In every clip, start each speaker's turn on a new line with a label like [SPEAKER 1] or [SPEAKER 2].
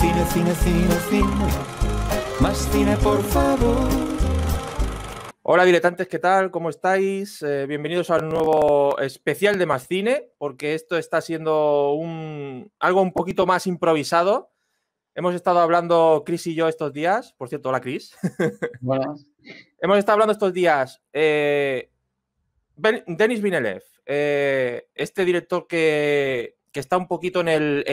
[SPEAKER 1] Cine, cine, cine, cine. Más cine, por favor. Hola, diletantes, ¿qué tal? ¿Cómo estáis? Eh, bienvenidos al nuevo especial de Más Cine, porque esto está siendo algo un poquito más improvisado. Hemos estado hablando Chris y yo estos días. Por cierto, hola Chris. Hemos estado hablando estos días. Eh, Denis Vinelev. Eh, este director que, está un poquito en el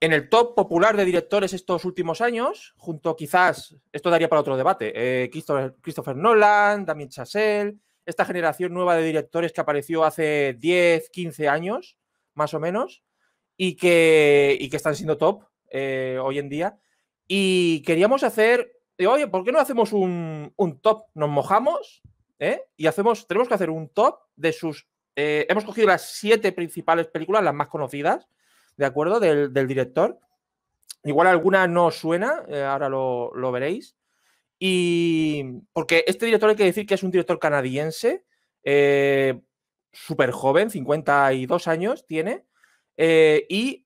[SPEAKER 1] en el top popular de directores estos últimos años, junto quizás, esto daría para otro debate, eh, Christopher, Nolan, Damien Chazelle, esta generación nueva de directores que apareció hace 10, 15 años, más o menos, y que, que están siendo top eh, hoy en día. Y queríamos hacer, oye, ¿por qué no hacemos un, top? Nos mojamos ¿eh? y hacemos, tenemos que hacer un top de sus... hemos cogido las siete principales películas, las más conocidas, ¿de acuerdo? Del, director. Igual alguna no suena, eh, ahora lo, veréis. Y porque este director hay que decir que es un director canadiense, eh, súper joven, 52 años tiene, eh, y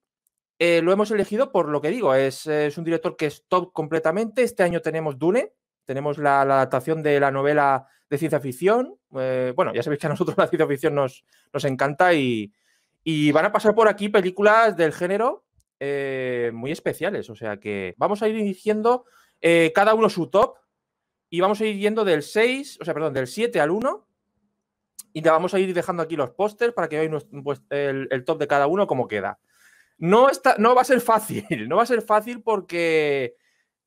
[SPEAKER 1] lo hemos elegido por lo que digo, es, un director que es top completamente. Este año tenemos Dune, tenemos la, adaptación de la novela de ciencia ficción. bueno, ya sabéis que a nosotros la ciencia ficción nos, nos encanta y, y van a pasar por aquí películas del género eh, muy especiales. O sea que vamos a ir diciendo eh, cada uno su top. Y vamos a ir yendo del 6, o sea, perdón, del 7 al 1. Y te vamos a ir dejando aquí los pósters para que veáis pues, el, top de cada uno como queda. No, está, no va a ser fácil, no va a ser fácil porque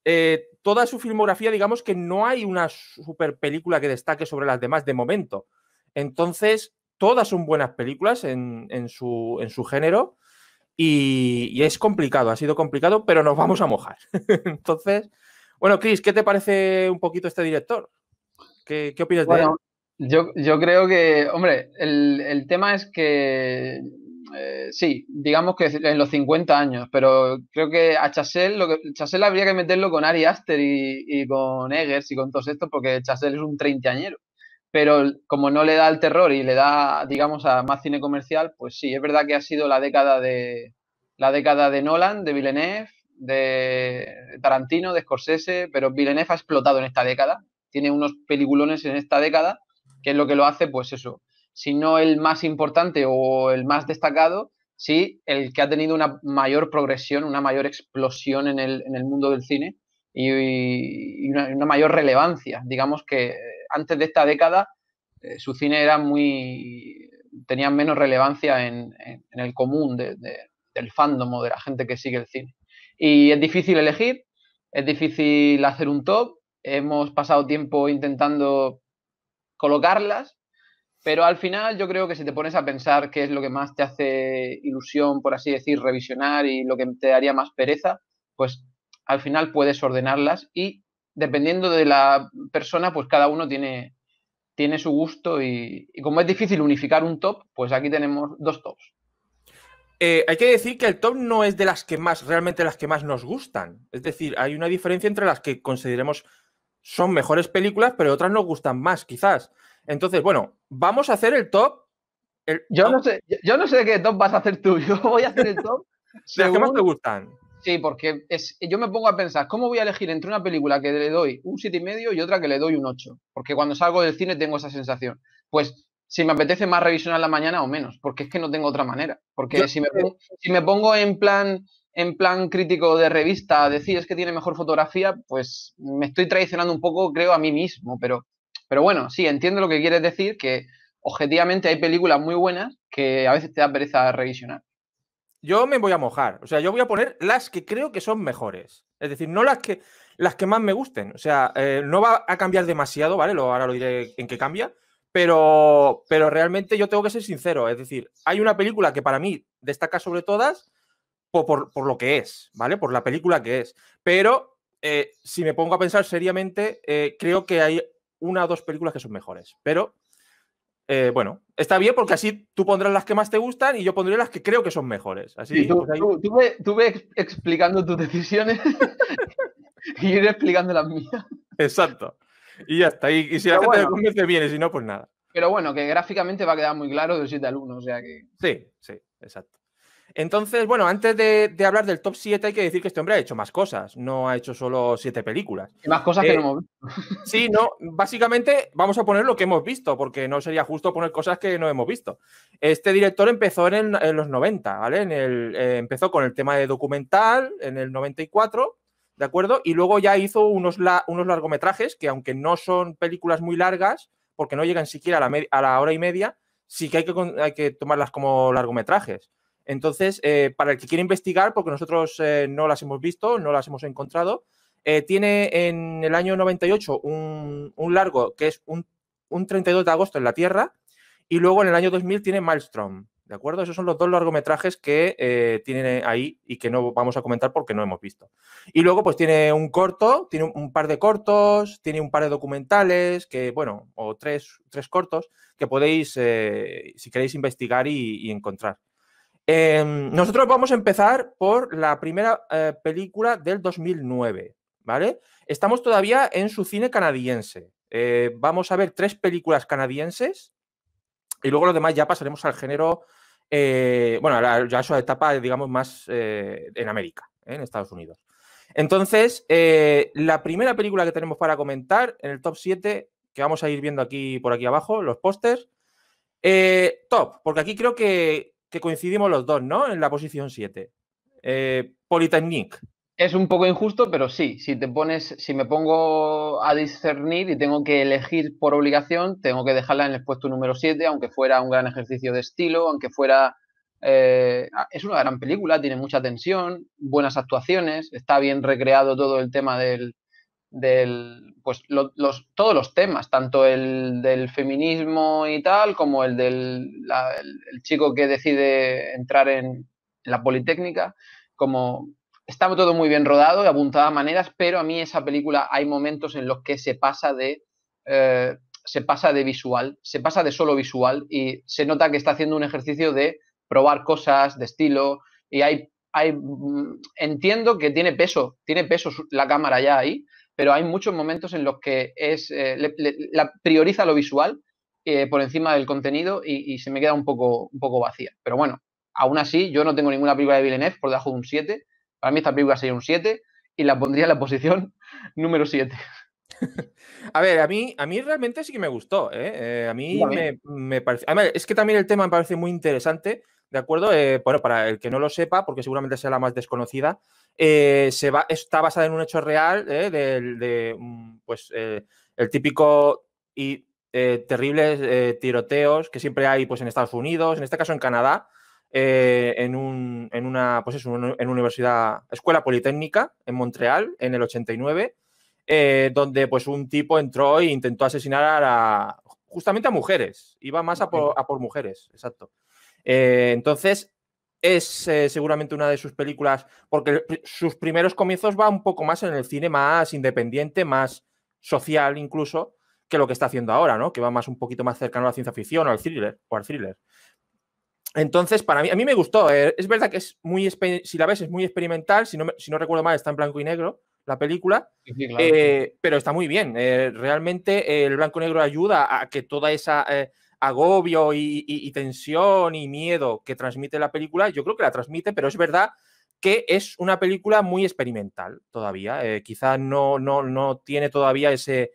[SPEAKER 1] eh, toda su filmografía, digamos que no hay una super película que destaque sobre las demás de momento. Entonces, Todas son buenas películas en, en, su, en su, género y, es complicado, ha sido complicado, pero nos vamos a mojar. Entonces, bueno, Chris, ¿qué te parece un poquito este director? ¿Qué, qué opinas de él? Yo, yo, creo que,
[SPEAKER 2] hombre, el, el tema es que eh, sí, digamos que en los 50 años, pero creo que a Chasel, lo Chasel habría que meterlo con Ari Aster y, y, con Eggers y con todos estos, porque Chasel es un treintañero pero como no le da el terror y le da, digamos, a más cine comercial, pues sí, es verdad que ha sido la década de la década de Nolan, de Villeneuve, de Tarantino, de Scorsese, pero Villeneuve ha explotado en esta década, tiene unos peliculones en esta década, que es lo que lo hace, pues eso, si no el más importante o el más destacado, sí el que ha tenido una mayor progresión, una mayor explosión en el, mundo del cine y, una, una mayor relevancia, digamos que antes de esta década eh, su cine era muy tenía menos relevancia en, el común de, del fandom o de la gente que sigue el cine. Y es difícil elegir, es difícil hacer un top, hemos pasado tiempo intentando colocarlas, pero al final yo creo que si te pones a pensar qué es lo que más te hace ilusión, por así decir, revisionar y lo que te daría más pereza, pues al final puedes ordenarlas y dependiendo de la persona, pues cada uno tiene, tiene su gusto y, como es
[SPEAKER 1] difícil unificar un top, pues aquí tenemos dos tops. Eh, hay que decir que el top no es de las que más, realmente las que más nos gustan. Es decir, hay una diferencia entre las que consideremos son mejores películas, pero otras nos gustan más, quizás. Entonces, bueno, vamos a hacer el top. yo, No sé, yo no sé qué top vas a hacer tú. Yo voy a hacer el top. según, las que más te
[SPEAKER 2] gustan. Sí, porque es, yo me pongo a pensar, ¿cómo voy a elegir entre una película que le doy un 7,5 y otra que le doy un 8? Porque cuando salgo del cine tengo esa sensación. Pues si me apetece más revisionar la mañana o menos, porque es que no tengo otra manera. Porque si, me pongo, en plan en plan crítico de revista a decir es que tiene mejor fotografía, pues me estoy traicionando un poco, creo, a mí mismo. Pero, pero bueno, sí, entiendo lo que quieres decir, que objetivamente
[SPEAKER 1] hay películas muy buenas que a veces te da pereza revisionar yo me voy a mojar. O sea, yo voy a poner las que creo que son mejores. Es decir, no las que, las que más me gusten. O sea, eh, no va a cambiar demasiado, ¿vale? ahora lo diré en qué cambia. Pero, pero realmente yo tengo que ser sincero. Es decir, hay una película que para mí destaca sobre todas por, lo que es, ¿vale? Por la película que es. Pero eh, si me pongo a pensar seriamente, eh, creo que hay una o dos películas que son mejores. Pero eh, bueno, está bien porque así tú pondrás las que más te gustan y yo pondré las que creo que son mejores. Así, sí, tú, pues explicando tus decisiones y ir explicando las mías. Exacto. Y ya está. Y, si la gente te viene. Si no, pues nada.
[SPEAKER 2] Pero bueno, que gráficamente va a quedar muy claro de 7 al 1. O sea que.
[SPEAKER 1] Sí, sí, exacto. Entonces, bueno, antes de, hablar del top 7, hay que decir que este hombre ha hecho más cosas, no ha hecho solo 7 películas. más cosas que eh, no hemos visto. Sí, no, básicamente vamos a poner lo que hemos visto, porque no sería justo poner cosas que no hemos visto. Este director empezó en, los 90, ¿vale? Eh, empezó con el tema de documental en el 94, ¿de acuerdo? Y luego ya hizo unos, unos largometrajes que, aunque no son películas muy largas, porque no llegan siquiera a la, a la hora y media, sí que hay que, hay que tomarlas como largometrajes. Entonces, eh, para el que quiere investigar, porque nosotros eh, no las hemos visto, no las hemos encontrado, eh, tiene en el año 98 un, largo que es un, 32 de agosto en la Tierra y luego en el año 2000 tiene Maelstrom, ¿de acuerdo? Esos son los dos largometrajes que tiene ahí y que no vamos a comentar porque no hemos visto. Y luego pues tiene un corto, tiene un, par de cortos, tiene un par de documentales, que bueno, o tres, cortos que podéis, si queréis, investigar y encontrar. Em, nosotros vamos a empezar por la primera eh, película del 2009, ¿vale? Estamos todavía en su cine canadiense. Eh, vamos a ver tres películas canadienses y luego lo demás ya pasaremos al género, eh, bueno, ya a su etapa, digamos, más en América, en Estados Unidos. Entonces, la primera película que tenemos para comentar en el top 7, que vamos a ir viendo aquí por aquí abajo, los pósters, top, porque aquí creo que que coincidimos los dos, ¿no? En la posición 7. Eh, Es un poco injusto, pero sí, si te pones, si me pongo
[SPEAKER 2] a discernir y tengo que elegir por obligación, tengo que dejarla en el puesto número 7, aunque fuera un gran ejercicio de estilo, aunque fuera eh, ah, es una gran película, tiene mucha tensión, buenas actuaciones, está bien recreado todo el tema del, del pues todos los temas, tanto el del feminismo y tal, como el del el, chico que decide entrar en, la Politécnica, como estaba todo muy bien rodado y apuntado a maneras, pero a mí esa película hay momentos en los que se pasa de eh, se pasa de visual, se pasa de solo visual y se nota que está haciendo un ejercicio de probar cosas, de estilo, y hay, hay mm, entiendo que tiene peso, tiene peso la cámara ya ahí, pero hay muchos momentos en los que es, eh, la prioriza lo visual eh, por encima del contenido y, se me queda un poco, un poco vacía. Pero bueno, aún así, yo no tengo ninguna película de Villeneuve por debajo de
[SPEAKER 1] un 7. Para mí esta película sería un 7 y la pondría en la posición número 7. A ver, a mí, a mí realmente sí que me gustó. ¿eh? a mí me, me parece. es que también el tema me parece muy interesante, ¿de acuerdo? bueno, para el que no lo sepa, porque seguramente sea la más desconocida, eh, se va, está basada en un hecho real eh, del de, mm, pues, eh, el típico y terribles tiroteos que siempre hay pues, en Estados Unidos, en este caso en Canadá, en, una, pues en universidad, escuela politécnica en Montreal en el 89, donde pues, un tipo entró e intentó asesinar a justamente a mujeres, iba más a por, a por mujeres, exacto. entonces, es eh, seguramente una de sus películas, porque sus primeros comienzos va un poco más en el cine más independiente, más social incluso, que lo que está haciendo ahora, ¿no? Que va más un poquito más cercano a la ciencia ficción o al thriller. O al thriller. Entonces, para mí, a mí me gustó. Eh, es verdad que es muy, si la ves, es muy experimental. Si no, si no recuerdo mal, está en blanco y negro la película. Eh, pero está muy bien. realmente el blanco y negro ayuda a que toda esa agobio y, tensión y miedo que transmite la película, yo creo que la transmite, pero es verdad que es una película muy experimental todavía. Eh, quizás no, no, no, tiene todavía ese,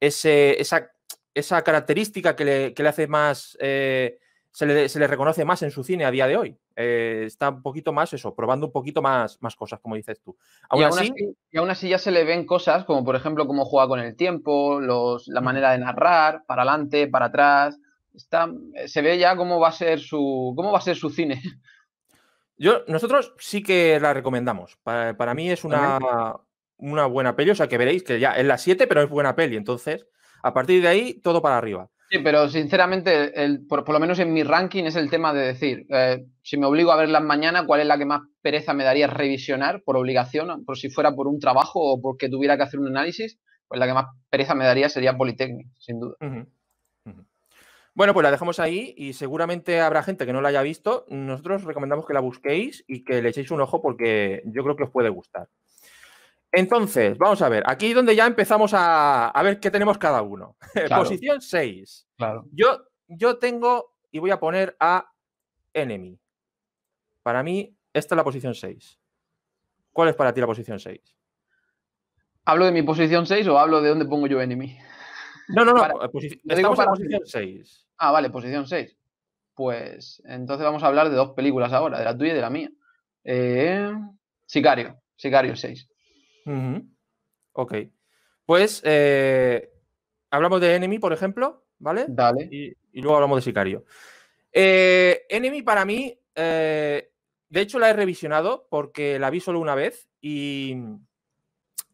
[SPEAKER 1] ese esa, esa, característica que le, hace más, eh, se, le, se, le, reconoce más en su cine a día de hoy. Eh, está un poquito más eso, probando un poquito más, más cosas, como dices tú. y, aún así,
[SPEAKER 2] y así ya se le ven cosas como, por ejemplo, cómo juega con el tiempo, los, la manera de narrar, para adelante, para atrás eh,
[SPEAKER 1] se ve ya cómo va a ser su, cómo va a ser su cine. Yo, nosotros sí que la recomendamos. Para, mí es una, buena peli, o sea que veréis que ya es la 7, pero es buena peli. Entonces, a partir de ahí, todo para arriba. Sí, pero sinceramente, por,
[SPEAKER 2] lo menos en mi ranking es el tema de decir, eh, si me obligo a verla mañana, ¿cuál es la que más pereza me daría revisionar por obligación, por si fuera por un trabajo o porque tuviera que hacer un análisis? Pues la que
[SPEAKER 1] más pereza me daría sería Politecnico, sin duda. Bueno, pues la dejamos ahí y seguramente habrá gente que no la haya visto. Nosotros recomendamos que la busquéis y que le echéis un ojo porque yo creo que os puede gustar. Entonces, vamos a ver, aquí donde ya empezamos a, ver qué tenemos cada uno. Posición 6. Yo, yo tengo y voy a poner a Enemy. Para mí, esta es la posición 6. ¿Cuál es para ti la posición 6? ¿Hablo de mi posición 6 o hablo de
[SPEAKER 2] dónde pongo yo Enemy? No, no, no. Eh, pues estamos posición 6. Ah, vale, posición 6. Pues entonces vamos a hablar de dos películas ahora, de la tuya y de la mía. Eh,
[SPEAKER 1] Sicario, Sicario 6. Ok. Pues eh, hablamos de Enemy, por ejemplo, ¿vale? Dale. Y, luego hablamos de Sicario. Enemy para mí, de hecho la he revisionado porque la vi solo una vez y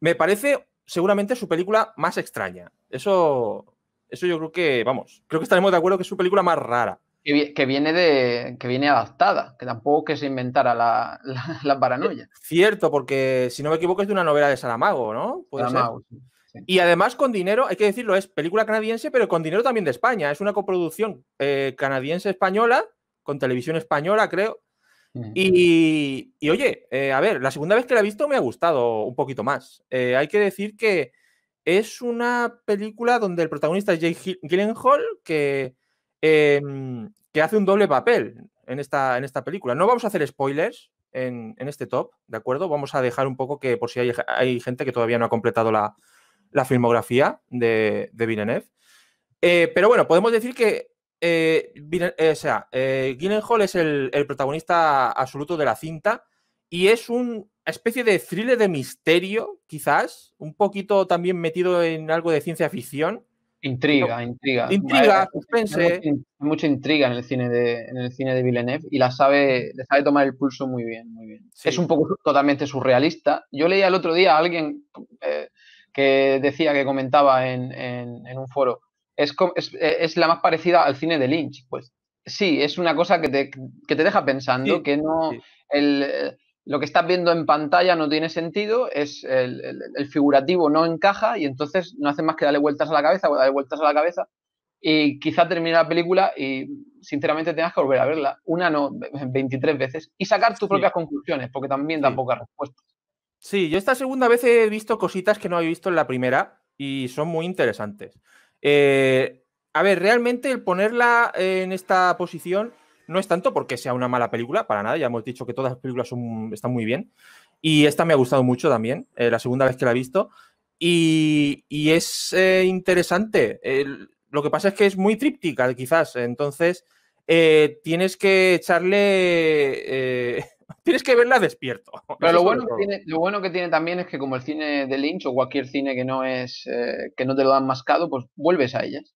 [SPEAKER 1] me parece seguramente su película más extraña. Eso, eso yo creo que, vamos, creo que estaremos de acuerdo que es su película más rara. Que, que viene de. que viene adaptada, que tampoco que se inventara la, la, paranoia. Cierto, porque si no me equivoco es de una novela de Saramago, ¿no? Y además con dinero, hay que decirlo, es película canadiense, pero con dinero también de España. Es una coproducción eh, canadiense-española, con televisión española, creo. Y, oye, eh, a ver, la segunda vez que la he visto me ha gustado un poquito más. Eh, hay que decir que es una película donde el protagonista es Jay Gyllenhaal que, em, que hace un doble papel en esta, en esta película. No vamos a hacer spoilers en, este top, ¿de acuerdo? Vamos a dejar un poco que por si hay, gente que todavía no ha completado la, filmografía de, de eh, pero bueno, podemos decir que eh, eh, o sea, eh, es el, protagonista absoluto de la cinta y es una especie de thriller de misterio, quizás, un poquito también metido en algo de ciencia ficción. Intriga, intriga. Intriga, suspense. Hay
[SPEAKER 2] mucha, intriga en el cine de, en el cine de Villeneuve y la sabe, le sabe tomar el pulso muy bien, muy bien. Es un poco totalmente surrealista. Yo leía el otro día a alguien eh, que decía que comentaba en un foro es, eh, es, la más parecida al cine de Lynch. Pues sí, es una cosa que te, deja pensando, que no el, eh, lo que estás viendo en pantalla no tiene sentido, es el, figurativo no encaja y entonces no hace más que darle vueltas a la cabeza, darle vueltas a la cabeza y quizá termine la película y sinceramente tengas que volver a verla una no 23 veces y sacar tus propias conclusiones porque también
[SPEAKER 1] da pocas respuestas. Sí, yo esta segunda vez he visto cositas que no había visto en la primera y son muy interesantes. Eh, a ver, realmente el ponerla en esta posición no es tanto porque sea una mala película, para nada, ya hemos dicho que todas las películas están muy bien. Y esta me ha gustado mucho también, eh, la segunda vez que la he visto. Y, es eh, interesante. lo que pasa es que es muy tríptica, quizás. Entonces, tienes que echarle tienes que verla despierto. Pero lo
[SPEAKER 2] bueno, que tiene, también es que como el cine de Lynch o cualquier cine que no es eh, que no te lo dan mascado, pues vuelves a ellas.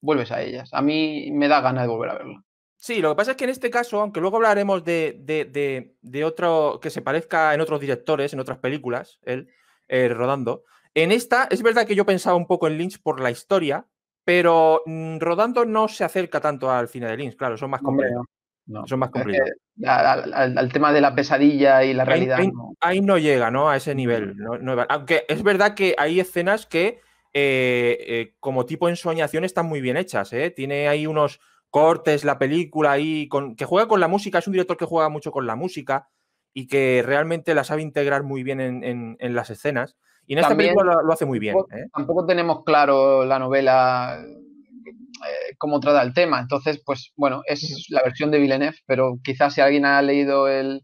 [SPEAKER 2] Vuelves a ellas. A mí me da ganas de volver a
[SPEAKER 1] verla. Sí, lo que pasa es que en este caso, aunque luego hablaremos de, otro que se parezca en otros directores, en otras películas, él eh, rodando, en esta es verdad que yo pensaba un poco en Lynch por la historia, pero mm, rodando no se acerca tanto al cine de Lynch, claro, son más complejos. Son más complicados
[SPEAKER 2] al, tema de la pesadilla y la realidad.
[SPEAKER 1] Ahí no, llega, ¿no? A ese mm. nivel. aunque es verdad que hay escenas que, eh, eh, como tipo ensoñación, están muy bien hechas. ¿eh? Tiene ahí unos cortes, la película ahí, que juega con la música. Es un director que juega mucho con la música y que realmente la sabe integrar muy bien en, las escenas. Y en esta película lo, hace muy bien. tampoco
[SPEAKER 2] tenemos claro la novela eh, cómo trata el tema. Entonces, pues bueno, es la versión de Villeneuve, pero quizás si alguien ha leído el,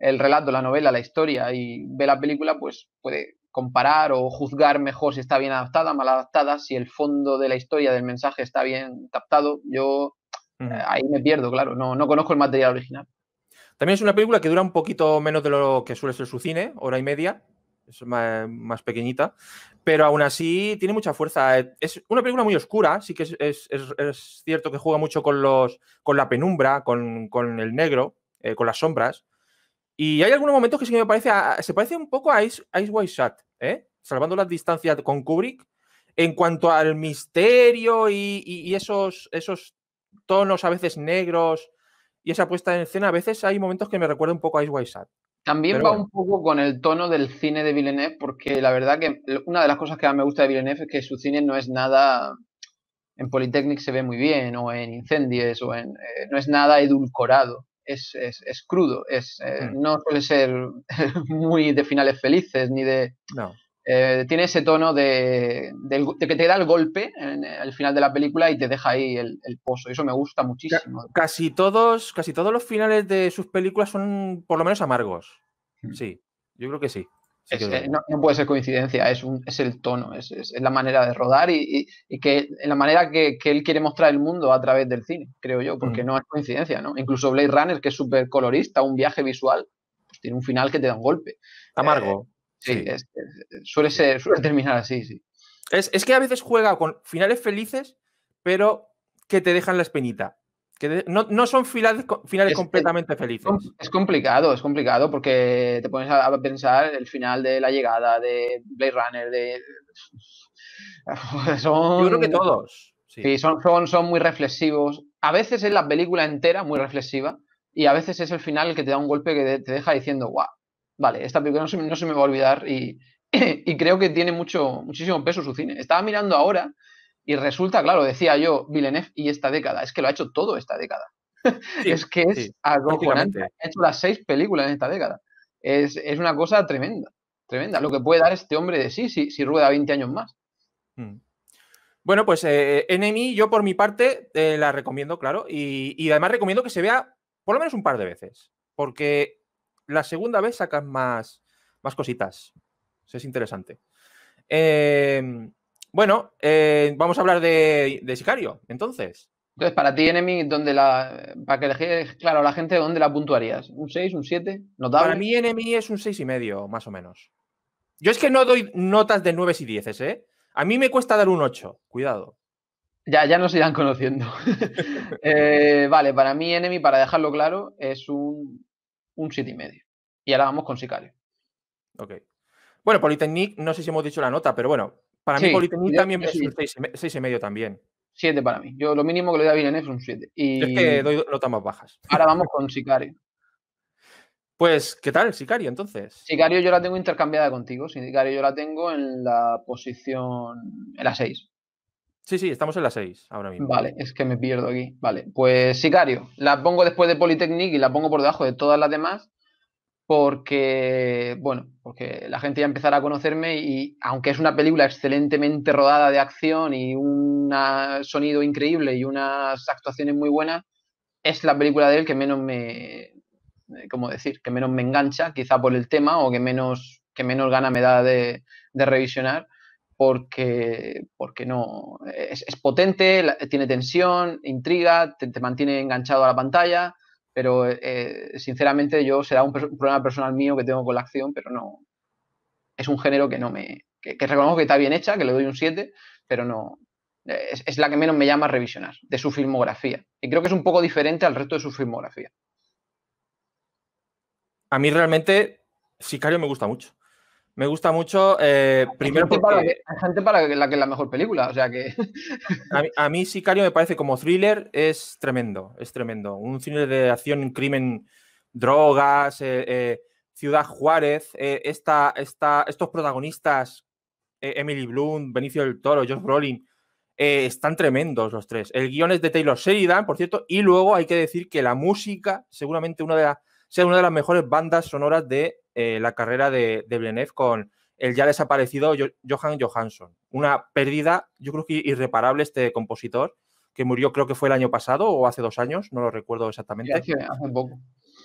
[SPEAKER 2] relato, la novela, la historia y ve la película, pues puede comparar o juzgar mejor si está bien adaptada, mal adaptada, si el fondo de la historia, del mensaje está bien captado. Yo eh,
[SPEAKER 1] ahí me pierdo, claro, no, no conozco el material original. También es una película que dura un poquito menos de lo que suele ser su cine, hora y media, es más pequeñita, pero aún así tiene mucha fuerza. Eh, es una película muy oscura, sí que es, cierto que juega mucho con, la penumbra, con, el negro, eh, con las sombras. Y hay algunos momentos que sí que me parece, se parece un poco a Ice, White Shot, ¿eh? salvando las distancias con Kubrick, en cuanto al misterio y, esos, tonos a veces negros y esa puesta en escena, a veces hay momentos que me recuerdan un poco a Ice White Shot. También va un
[SPEAKER 2] poco con el tono del cine de Villeneuve, porque la verdad que una de las cosas que más me gusta de Villeneuve es que su cine no es nada. En Polytechnic se ve muy bien, o en Incendies, o en. Eh, no es nada edulcorado. Es, crudo. Es, eh, hmm. No suele ser muy de finales felices, ni de. No. Eh, tiene ese tono de, que te da el golpe al final de la película y te deja ahí el, pozo. eso me gusta muchísimo.
[SPEAKER 1] casi todos, casi todos los finales de sus películas son por lo menos amargos. Hmm. Sí, yo creo que sí. no, puede ser coincidencia, es, el tono, es, la
[SPEAKER 2] manera de rodar y, la manera que, él quiere mostrar el mundo a través del cine, creo yo, porque hmm. no es coincidencia, ¿no? Incluso Blade Runner, que es súper colorista, un viaje visual, pues tiene un final que
[SPEAKER 1] te da un golpe. Amargo. Eh, Sí, suele, ser, terminar así, sí. Es, que a veces juega con finales felices, pero que te dejan la espinita. Que no, son finales, completamente felices. Es complicado, es complicado porque
[SPEAKER 2] te pones a, pensar el final de la llegada de Blade Runner, de... son... Yo creo que todos. son, son, son muy reflexivos. A veces es la película entera muy reflexiva y a veces es el final el que te da un golpe que te deja diciendo, guau, vale, esta película no se, me va a olvidar y, creo que tiene mucho, muchísimo peso su cine. Estaba mirando ahora y resulta, claro, decía yo, Villeneuve y esta década, es que lo ha hecho todo esta década. es que es algo Ha hecho las seis películas en esta década. Es, una cosa tremenda, tremenda. Lo que puede dar este hombre de sí si, si rueda 20 años más.
[SPEAKER 1] Mm. Bueno, pues eh, eh, NMI yo por mi parte eh, la recomiendo, claro, y, y, además recomiendo que se vea por lo menos un par de veces, porque la segunda vez sacas más, más cositas. Eso es interesante. Em, bueno, eh, vamos a hablar de, Sicario, entonces.
[SPEAKER 2] Entonces, para ti, Enemy, donde
[SPEAKER 1] la, para que dejes claro, la gente, ¿dónde la puntuarías? ¿Un 6, un 7? ¿Notable? Para mí, Enemy es un 6 y medio, más o menos. Yo es que no doy notas de 9 y 10, ¿eh? A mí me cuesta dar un 8, cuidado. Ya, ya nos irán conociendo. Eh,
[SPEAKER 2] vale, para mí, Enemy, para dejarlo claro, es un un 7,5. Y ahora vamos con
[SPEAKER 1] Sicario. Ok. Bueno, Politecnic, no sé si hemos dicho la nota, pero bueno, para mí Politecnic también me es un 6,5 también. 7 para mí. Yo lo mínimo que le doy a Villeneuve es un 7. Y... es que doy notas más bajas. Ahora vamos con Sicario. Pues, ¿qué tal Sicario entonces?
[SPEAKER 2] Sicario yo la tengo intercambiada contigo. Sicario yo la tengo en la posición, en la 6. Sí, sí, estamos en las 6 ahora mismo. Vale, es que me pierdo aquí. Vale, pues Sicario. La pongo después de Polytechnic y la pongo por debajo de todas las demás porque, bueno, porque la gente ya empezará a conocerme y aunque es una película excelentemente rodada de acción y un sonido increíble y unas actuaciones muy buenas, es la película de él que menos me, ¿cómo decir? Que menos me engancha, quizá por el tema o que menos, que menos gana me da de, de revisionar porque, porque no, es, potente, tiene tensión, intriga, te, mantiene enganchado a la pantalla, pero eh, sinceramente yo será un, problema personal mío que tengo con la acción, pero no, es un género que no me, que, reconozco que está bien hecha, que le doy un 7, pero no, es, es, la que menos me llama a revisionar de su filmografía. Y creo que es un poco diferente al resto de su filmografía.
[SPEAKER 1] A mí realmente Sicario me gusta mucho. Me gusta mucho. Eh, primero gente para
[SPEAKER 2] que, para la que es la mejor película, o sea que.
[SPEAKER 1] a, mí, Sicario me parece como thriller, es tremendo, es tremendo. Un cine de acción, crimen, drogas, eh, eh, Ciudad Juárez, estos protagonistas, Emily Bloom, Benicio del Toro, Josh Brolin, están tremendos los tres. El guion es de Taylor Sheridan, por cierto, y luego hay que decir que la música, seguramente una de las sea una de las mejores bandas sonoras de eh, la carrera de, de con el ya desaparecido Johan Johansson. Una pérdida, yo creo que irreparable este compositor, que murió creo que fue el año pasado o hace dos años, no lo recuerdo exactamente. hace, un poco.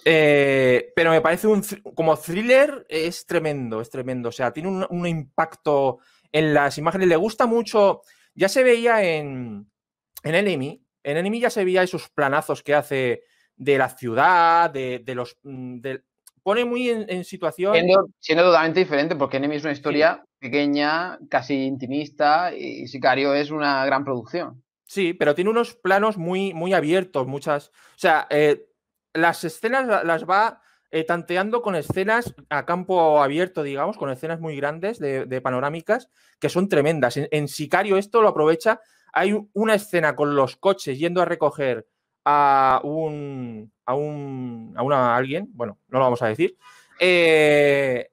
[SPEAKER 1] Eh, pero me parece un como thriller es tremendo, es tremendo. O sea, tiene un, impacto en las imágenes. Le gusta mucho. Ya se veía en, en Enemy. En Enemy ya se veía esos planazos que hace de la ciudad, de, los... Mm, pone muy en, situación...
[SPEAKER 2] Siendo, totalmente diferente, porque Enemy es una historia pequeña, casi intimista,
[SPEAKER 1] y Sicario es una gran producción. Sí, pero tiene unos planos muy, muy abiertos, muchas... O sea, eh, las escenas las va eh, tanteando con escenas a campo abierto, digamos, con escenas muy grandes de, panorámicas, que son tremendas. en Sicario esto lo aprovecha. Hay una escena con los coches yendo a recoger a un, a un a alguien, bueno, no lo vamos a decir, eh,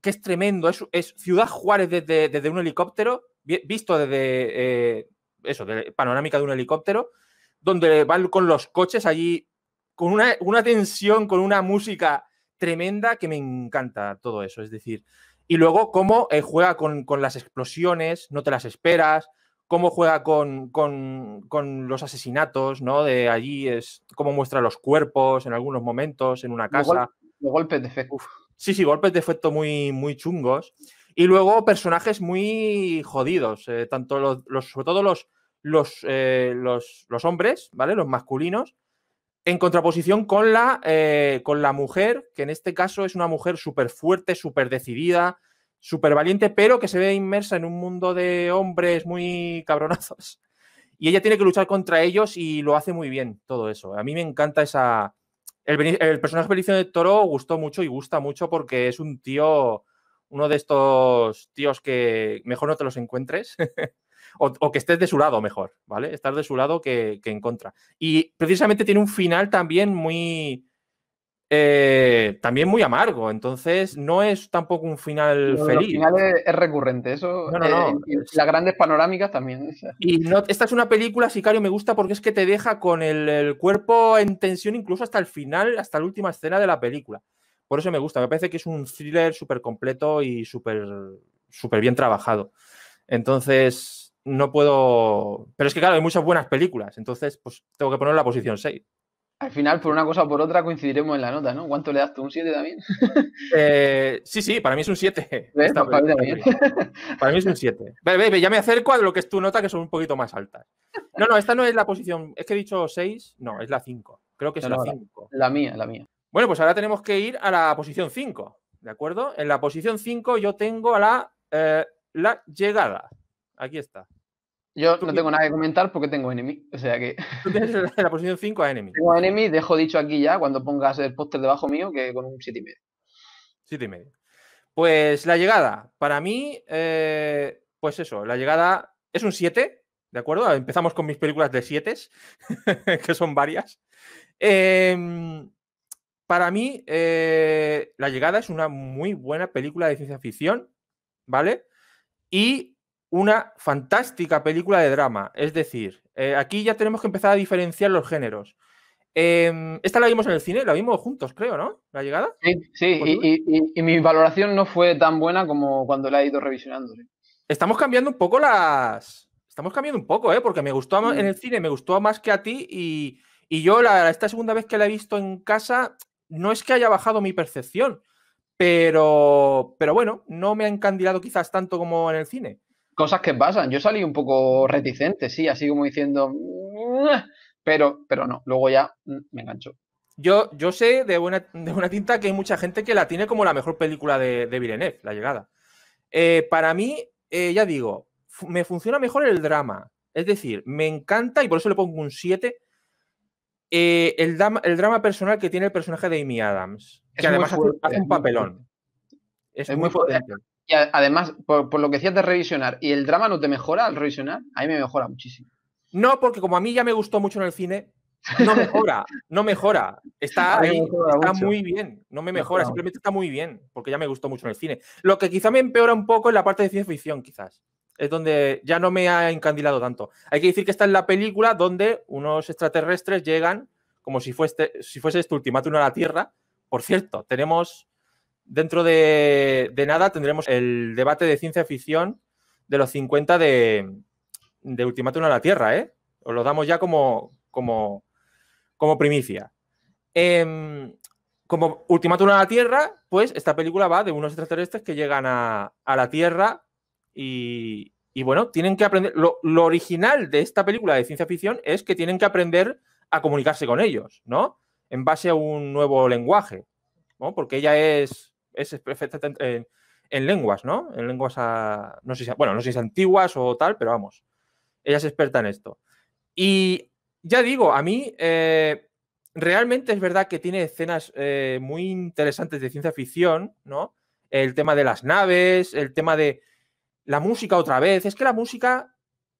[SPEAKER 1] que es tremendo, es, es Ciudad Juárez desde, un helicóptero, visto desde eh, eso, de panorámica de un helicóptero, donde van con los coches allí, con una, tensión, con una música tremenda que me encanta todo eso, es decir, y luego cómo eh, juega con, con, las explosiones, no te las esperas, cómo juega con, los asesinatos, ¿no? De allí es cómo muestra los cuerpos en algunos momentos, en una casa. Los, golpes de efecto. Sí, sí, golpes de efecto muy, muy chungos. Y luego personajes muy jodidos, eh, tanto los, sobre todo los, eh, los, los, hombres, ¿vale? Los masculinos, en contraposición con la, eh, con la mujer, que en este caso es una mujer súper fuerte, súper decidida, super valiente, pero que se ve inmersa en un mundo de hombres muy cabronazos. Y ella tiene que luchar contra ellos y lo hace muy bien todo eso. A mí me encanta esa... El, el personaje Benicio de Toro gustó mucho y gusta mucho porque es un tío, uno de estos tíos que mejor no te los encuentres. O, que estés de su lado mejor, ¿vale? Estar de su lado que, que en contra. Y precisamente tiene un final también muy, eh, también muy amargo. Entonces, no es tampoco un final feliz. El final
[SPEAKER 2] es, recurrente, eso. Eh, las grandes
[SPEAKER 1] panorámicas también. Y esta es una película, Sicario, me gusta porque es que te deja con el, cuerpo en tensión incluso hasta el final, hasta la última escena de la película. Por eso me gusta, me parece que es un thriller súper completo y súper súper bien trabajado. Entonces, no puedo. Pero es que, claro, hay muchas buenas películas. Entonces, pues tengo que poner la posición 6.
[SPEAKER 2] Al final, por una cosa o por otra, coincidiremos en la nota, ¿no? ¿Cuánto le das tú? ¿Un 7 también?
[SPEAKER 1] Eh, sí, sí, para mí es un 7. Pues para, mí, es un 7. Ve, ya me acerco a lo que es tu nota, que son un poquito más altas. No, no, esta no es la posición. Es que he dicho 6, no, es la 5. Creo que es la 5. la mía, la mía. Bueno, pues ahora tenemos que ir a la posición 5, ¿de acuerdo? En la posición 5 yo tengo a la, eh, la llegada. Aquí está.
[SPEAKER 2] Yo no tengo nada que comentar porque tengo enemy. O sea que.
[SPEAKER 1] Tú tienes la posición 5 a
[SPEAKER 2] enemy. Tengo enemy, dejo dicho aquí ya cuando pongas el póster debajo mío que con un 7 y medio.
[SPEAKER 1] 7 y medio. Pues la llegada, para mí, eh, pues eso, la llegada es un 7, ¿de acuerdo? Empezamos con mis películas de 7, que son varias. Em, para mí, eh, la llegada es una muy buena película de ciencia ficción, ¿vale? Y una fantástica película de drama. Es decir, eh, aquí ya tenemos que empezar a diferenciar los géneros. Em, esta la vimos en el cine, la vimos juntos, creo, ¿no? ¿La llegada? Sí, sí, y, mi valoración no fue tan buena como cuando la he ido revisionando. Estamos cambiando un poco las. Estamos cambiando un poco, ¿eh? Porque me gustó en mm. el cine, me gustó más que a ti y, yo la, esta segunda vez que la he visto en casa, no es que haya bajado mi percepción, pero, pero bueno, no me ha encandilado quizás tanto como en el cine cosas que pasan.
[SPEAKER 2] Yo salí un poco reticente, sí, así como diciendo, pero, pero no, luego ya mm, me engancho.
[SPEAKER 1] Yo, yo sé de buena, de tinta que hay mucha gente que la tiene como la mejor película de, de Villeneuve, La Llegada. Eh, para mí, eh, ya digo, me funciona mejor el drama. Es decir, me encanta, y por eso le pongo un 7, eh, el, el, drama personal que tiene el personaje de Amy Adams, que además hace, un papelón. Es, muy, potente. Y además, por, lo que decías de revisionar, ¿y el drama no te mejora al revisionar? A mí me mejora muchísimo. No, porque como a mí ya me gustó mucho en el cine, no mejora, no mejora. Está, está muy bien, no me mejora, simplemente está muy bien, porque ya me gustó mucho en el cine. Lo que quizá me empeora un poco es la parte de ciencia ficción, quizás. Es donde ya no me ha encandilado tanto. Hay que decir que está en la película donde unos extraterrestres llegan como si fuese, si fuese este ultimátum a la Tierra. Por cierto, tenemos dentro de, nada tendremos el debate de ciencia ficción de los 50 de, de Ultimátum a la Tierra, ¿eh? Os lo damos ya como, como, como primicia. Em, como Ultimátum a la Tierra, pues esta película va de unos extraterrestres que llegan a, la Tierra y, bueno, tienen que aprender. Lo, lo, original de esta película de ciencia ficción es que tienen que aprender a comunicarse con ellos, ¿no? En base a un nuevo lenguaje, ¿no? Porque ella es es perfecta eh, en, lenguas, ¿no? En lenguas, ah, no sé si, bueno, no sé si antiguas o tal, pero vamos, ella es experta en esto. Y ya digo, a mí eh, realmente es verdad que tiene escenas eh, muy interesantes de ciencia ficción, ¿no? El tema de las naves, el tema de la música otra vez. Es que la música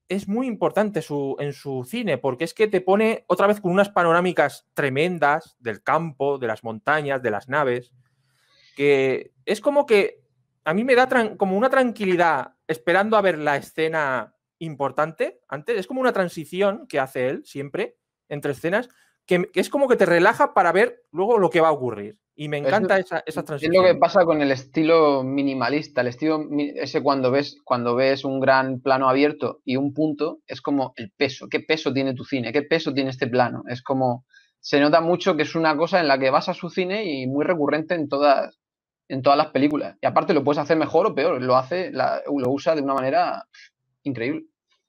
[SPEAKER 1] es muy importante en su cine, porque es que te pone otra vez con unas panorámicas tremendas del campo, de las montañas, de las naves que es como que a mí me da como una tranquilidad esperando a ver la escena importante antes. Es como una transición que hace él siempre entre escenas, que, es como que te relaja para ver luego lo que va a ocurrir. Y me encanta esa, transición. Es lo que pasa
[SPEAKER 2] con el estilo minimalista, el estilo ese cuando ves, cuando ves un gran plano abierto y un punto, es como el peso. ¿Qué peso tiene tu cine? ¿Qué peso tiene este plano? Es como se nota mucho que es una cosa en la que vas a su cine y muy recurrente en todas, en todas las películas. Y aparte lo puedes hacer mejor o peor, lo hace, lo usa de una manera increíble.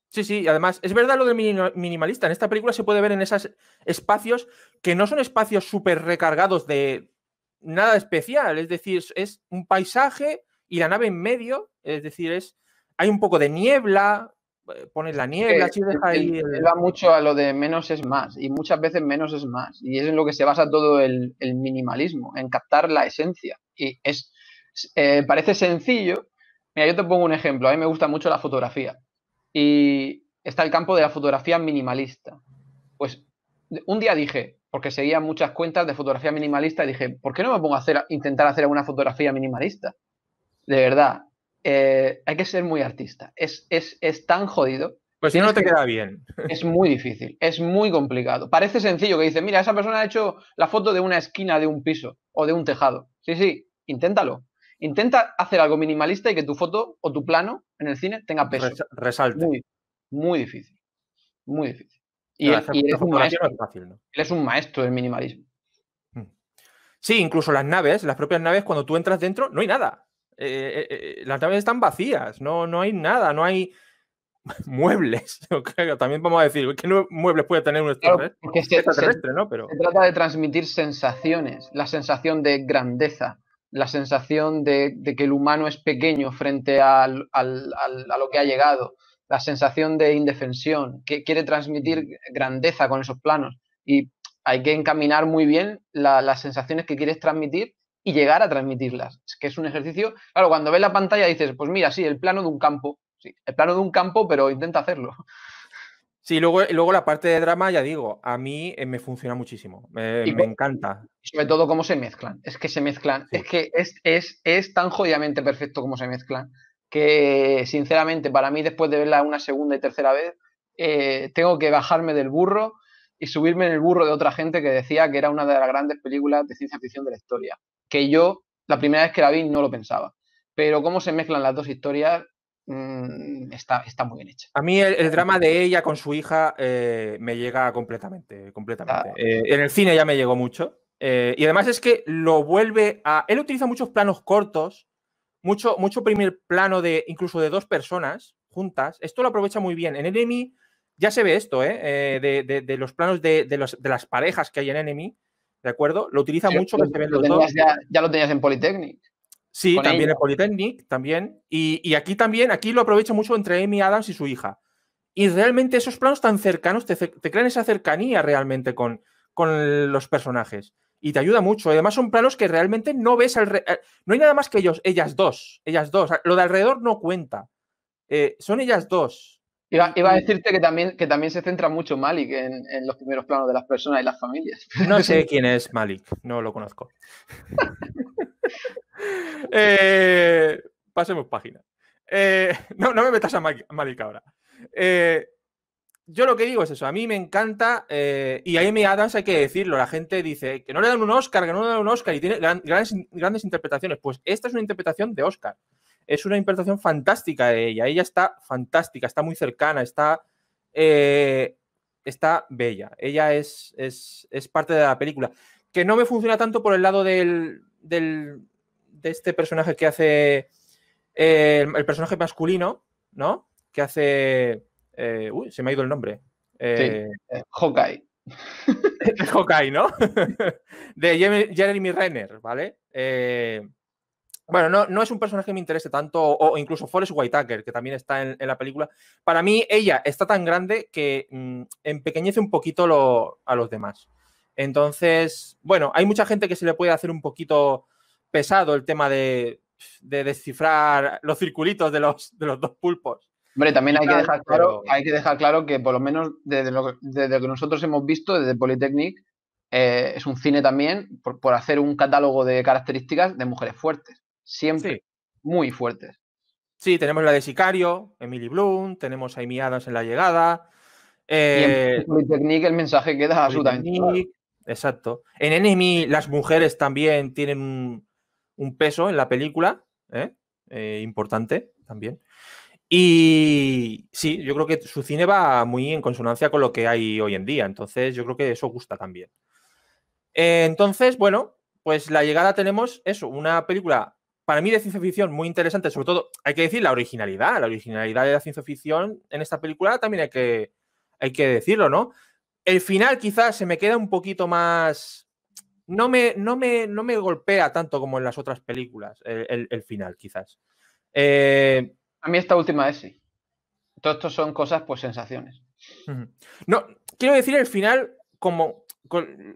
[SPEAKER 1] Sí, sí, además, es verdad lo del minimalista. En esta película se puede ver en esos espacios que no son espacios súper recargados de nada especial. Es decir, es un paisaje y la nave en medio. Es decir, es hay un poco de niebla, eh, pones la niebla, sí, deja ahí. Eh. mucho a lo de
[SPEAKER 2] menos es más, y muchas veces menos es más. Y es en lo que se basa todo el minimalismo, en captar la esencia. Y es, eh, parece sencillo. Mira, yo te pongo un ejemplo. A mí me gusta mucho la fotografía. Y está el campo de la fotografía minimalista. Pues un día dije, porque seguía muchas cuentas de fotografía minimalista, dije, ¿por qué no me pongo a hacer, intentar hacer alguna fotografía minimalista? De verdad, eh, hay que ser muy artista. Es, es, tan jodido. Pues si no, no te queda bien. Es muy difícil, es muy complicado. Parece sencillo que dice, mira, esa persona ha hecho la foto de una esquina de un piso o de un tejado. Sí, sí, inténtalo. Intenta hacer algo minimalista y que tu foto o tu plano en el cine tenga peso. resalte.
[SPEAKER 1] Muy, muy difícil. Muy difícil.
[SPEAKER 2] Y, e-, es un maestro.
[SPEAKER 1] Es un maestro del minimalismo. Hmm. Sí, incluso las naves, las propias naves, cuando tú entras dentro, no hay nada. Eh, eh, eh, las naves están vacías, no, no hay nada, no hay muebles. También vamos a decir, no muebles puede tener un extraterrestre?
[SPEAKER 2] se, trata de transmitir sensaciones, la sensación de grandeza, la sensación de, que el humano es pequeño frente al, a lo que ha llegado, la sensación de indefensión, que quiere transmitir grandeza con esos planos. Y hay que encaminar muy bien las sensaciones que quieres transmitir y llegar a transmitirlas. que es un ejercicio, claro, cuando ves la pantalla dices, pues mira, sí, el plano de un campo, el plano de un campo, pero
[SPEAKER 1] intenta hacerlo. Sí, luego, luego la parte de drama, ya digo, a mí eh, me funciona muchísimo, me, y me encanta. Sobre todo cómo se mezclan, es que se mezclan, es que es,
[SPEAKER 2] es, tan jodidamente perfecto como se mezclan, que sinceramente para mí después de verla una segunda y tercera vez, eh, tengo que bajarme del burro y subirme en el burro de otra gente que decía que era una de las grandes películas de ciencia ficción de la historia, que yo la primera vez que la vi no lo pensaba. Pero cómo se mezclan las dos historias Mm, está, está, muy bien hecha.
[SPEAKER 1] A mí el, drama de ella con su hija eh, me llega completamente, completamente. Eh, en el cine ya me llegó mucho. Eh, y además es que lo vuelve a... Él utiliza muchos planos cortos, mucho, mucho primer plano de incluso de dos personas juntas. Esto lo aprovecha muy bien. En Enemy ya se ve esto, de, los planos de, las parejas que hay en Enemy, ¿de acuerdo? Lo utiliza mucho. Ya, ya, lo tenías en Polytechnic. Sí, también el Polytechnic, también. Y, aquí también, aquí lo aprovecho mucho entre Amy Adams y su hija. Y realmente esos planos tan cercanos te, crean esa cercanía realmente con, con, los personajes. Y te ayuda mucho. Además, son planos que realmente no ves al eh, No hay nada más que ellos, ellas dos. Ellas dos. Lo de alrededor no cuenta. Eh, son ellas dos.
[SPEAKER 2] Iba, a decirte que también, que también se centra mucho Malik en, en, los primeros planos de las personas y las familias.
[SPEAKER 1] No sé quién es Malik, no lo conozco. Eh, pasemos página. Eh, no, me metas a Malika ahora. Eh, yo lo que digo es eso, a mí me encanta y a me Adams hay que decirlo, la gente dice que no le dan un Oscar, que no le dan un Oscar y tiene grandes, grandes, interpretaciones, pues esta es una interpretación de Oscar, es una interpretación fantástica de ella, ella está fantástica, está muy cercana, está, está bella, ella es, es, parte de la película, que no me funciona tanto por el lado del de este personaje que hace eh, el, personaje masculino, ¿no? Que hace. Eh, uy, se me ha ido el nombre. Eh, Hawkeye. Hawkeye, ¿no? de Jeremy Renner, ¿vale? bueno, no, no, es un personaje que me interese tanto, o, incluso Forrest Whitaker, que también está en, la película. Para mí, ella está tan grande que mm, empequeñece un poquito a los demás. Entonces, bueno, hay mucha gente que se le puede hacer un poquito pesado el tema de, descifrar los circulitos de los, de los dos pulpos. Hombre, también hay que, dejar claro,
[SPEAKER 2] hay que dejar claro que por lo menos desde lo, que nosotros hemos visto, desde Polytechnic, eh, es un cine también por, hacer un catálogo de características de mujeres fuertes.
[SPEAKER 1] Siempre muy fuertes. Sí, tenemos la de Sicario, Emily Bloom, tenemos a Amy Adams en la llegada. y en eh, Polytechnic el mensaje queda absolutamente. Exacto. En Enemy las mujeres también tienen un peso en la película, ¿eh? Eh, importante también. Y sí, yo creo que su cine va muy en consonancia con lo que hay hoy en día, entonces yo creo que eso gusta también. Eh, entonces, bueno, pues la llegada tenemos eso, una película para mí de ciencia ficción muy interesante, sobre todo hay que decir la originalidad, la originalidad de la ciencia ficción en esta película también hay que, hay que decirlo, ¿no? El final quizás se me queda un poquito más no me, no me, no me golpea tanto como en las otras películas, el, final, quizás. Eh, a mí esta última es sí. Todo estos son cosas, pues sensaciones. No, quiero decir el final como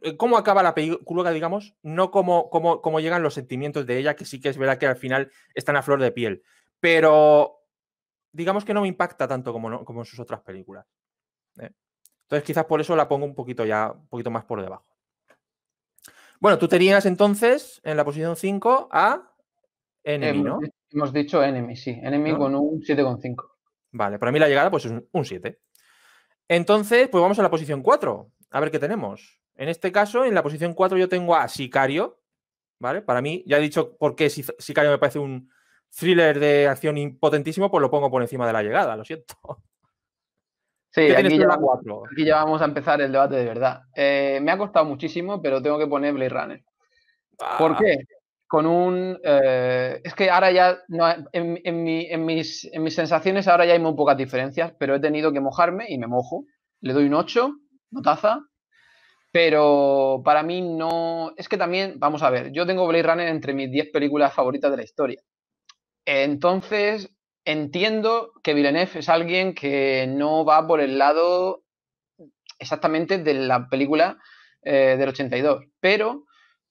[SPEAKER 1] eh, cómo acaba la película, digamos, no como, como, llegan los sentimientos de ella, que sí que es verdad que al final están a flor de piel. Pero digamos que no me impacta tanto como, como en sus otras películas. ¿eh? Entonces, quizás por eso la pongo un poquito ya, un poquito más por debajo. Bueno, tú tenías entonces en la posición 5 a Enemy, ¿no? Hemos dicho Enemy, sí. Enemy con un 7,5. Vale, para mí la llegada pues es un 7. Entonces, pues vamos a la posición 4. A ver qué tenemos. En este caso, en la posición 4 yo tengo a Sicario. ¿Vale? Para mí, ya he dicho por qué Sicario me parece un thriller de acción impotentísimo, pues lo pongo por encima de la llegada, lo siento. Sí, aquí ya, aquí
[SPEAKER 2] ya, vamos a empezar el debate de verdad. Eh, me ha costado muchísimo, pero tengo que poner Blade Runner. ¿Por ah. qué? Con un... Eh, es que ahora ya, en, mis, en, mis, sensaciones ahora ya hay muy pocas diferencias, pero he tenido que mojarme y me mojo. Le doy un 8, notaza, pero para mí no... Es que también, vamos a ver, yo tengo Blade Runner entre mis 10 películas favoritas de la historia. Entonces, entiendo que Villeneuve es alguien que no va por el lado exactamente de la película eh, del 82, pero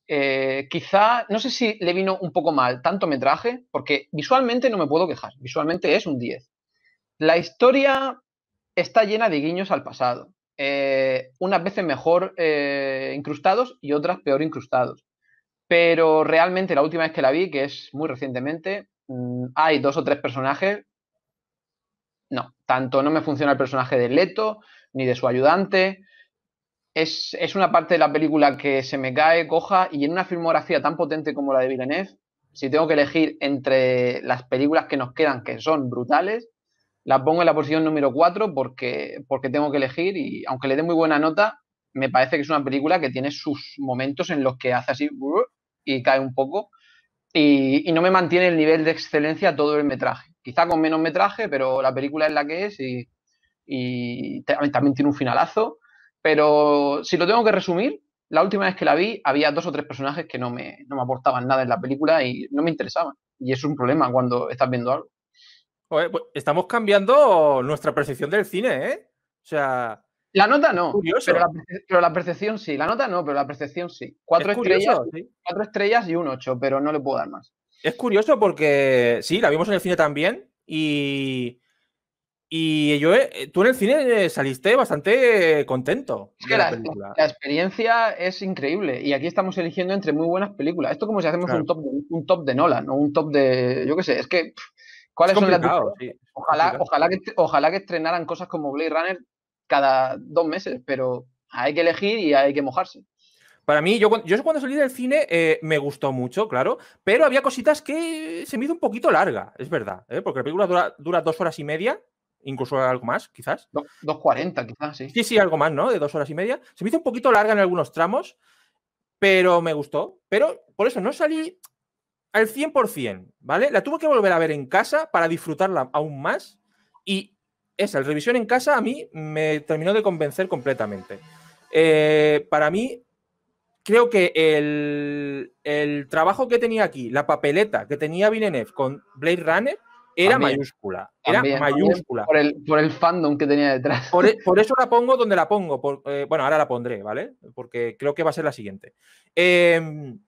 [SPEAKER 2] eh, quizá, no sé si le vino un poco mal tanto metraje, porque visualmente no me puedo quejar, visualmente es un 10. La historia está llena de guiños al pasado, eh, unas veces mejor incrustados y otras peor incrustados. Pero realmente la última vez que la vi, que es muy recientemente, Mm, hay dos o tres personajes. No, tanto no me funciona el personaje de Leto ni de su ayudante. Es, una parte de la película que se me cae, coja, y en una filmografía tan potente como la de Villeneuve, si tengo que elegir entre las películas que nos quedan, que son brutales, la pongo en la posición número 4 porque, porque tengo que elegir y aunque le dé muy buena nota, me parece que es una película que tiene sus momentos en los que hace así y cae un poco y, no me mantiene el nivel de excelencia todo el metraje. Quizá con menos metraje, pero la película es la que es y, también tiene un finalazo. Pero si lo tengo que resumir, la última vez que la vi había dos o tres personajes que no me, aportaban nada en la película y no me interesaban. Y es un problema cuando estás viendo algo.
[SPEAKER 1] Pues, estamos cambiando nuestra percepción del cine, ¿eh? O sea, la nota no, pero la, la, percepción sí. La nota
[SPEAKER 2] no, pero la percepción sí. Cuatro, estrellas, cuatro estrellas y un ocho pero no le puedo dar más.
[SPEAKER 1] Es curioso porque sí, la vimos en el cine también y... Y yo, eh, tú en el cine eh, saliste bastante contento. Es que la,
[SPEAKER 2] experiencia es increíble y aquí estamos eligiendo entre muy buenas películas. Esto como si hacemos un, top de, un top de Nolan o un top de, yo qué sé, es que... ¿Cuáles son las... ojalá, ojalá, que, ojalá que estrenaran cosas como Blade Runner cada dos meses, pero hay que elegir y hay que mojarse.
[SPEAKER 1] Para mí, yo, yo cuando salí del cine eh, me gustó mucho, claro, pero había cositas que se me hizo un poquito larga, es verdad, ¿eh? porque la película dura, dos horas y media, incluso algo más, quizás. Dos cuarenta, quizás, sí. Sí, sí, algo más, ¿no? De dos horas y media. Se me hizo un poquito larga en algunos tramos, pero me gustó. Pero por eso no salí al 100%, ¿vale? La tuve que volver a ver en casa para disfrutarla aún más. Y esa, el revisión en casa, a mí me terminó de convencer completamente. Eh, para mí, creo que el, trabajo que tenía aquí, la papeleta que tenía Villeneuve con Blade Runner, era mayúscula. Era mayúscula. por, el, fandom que tenía detrás. Por, e, eso la pongo donde la pongo. Eh, bueno, ahora la pondré, ¿vale? Porque creo que va a ser la siguiente. Em,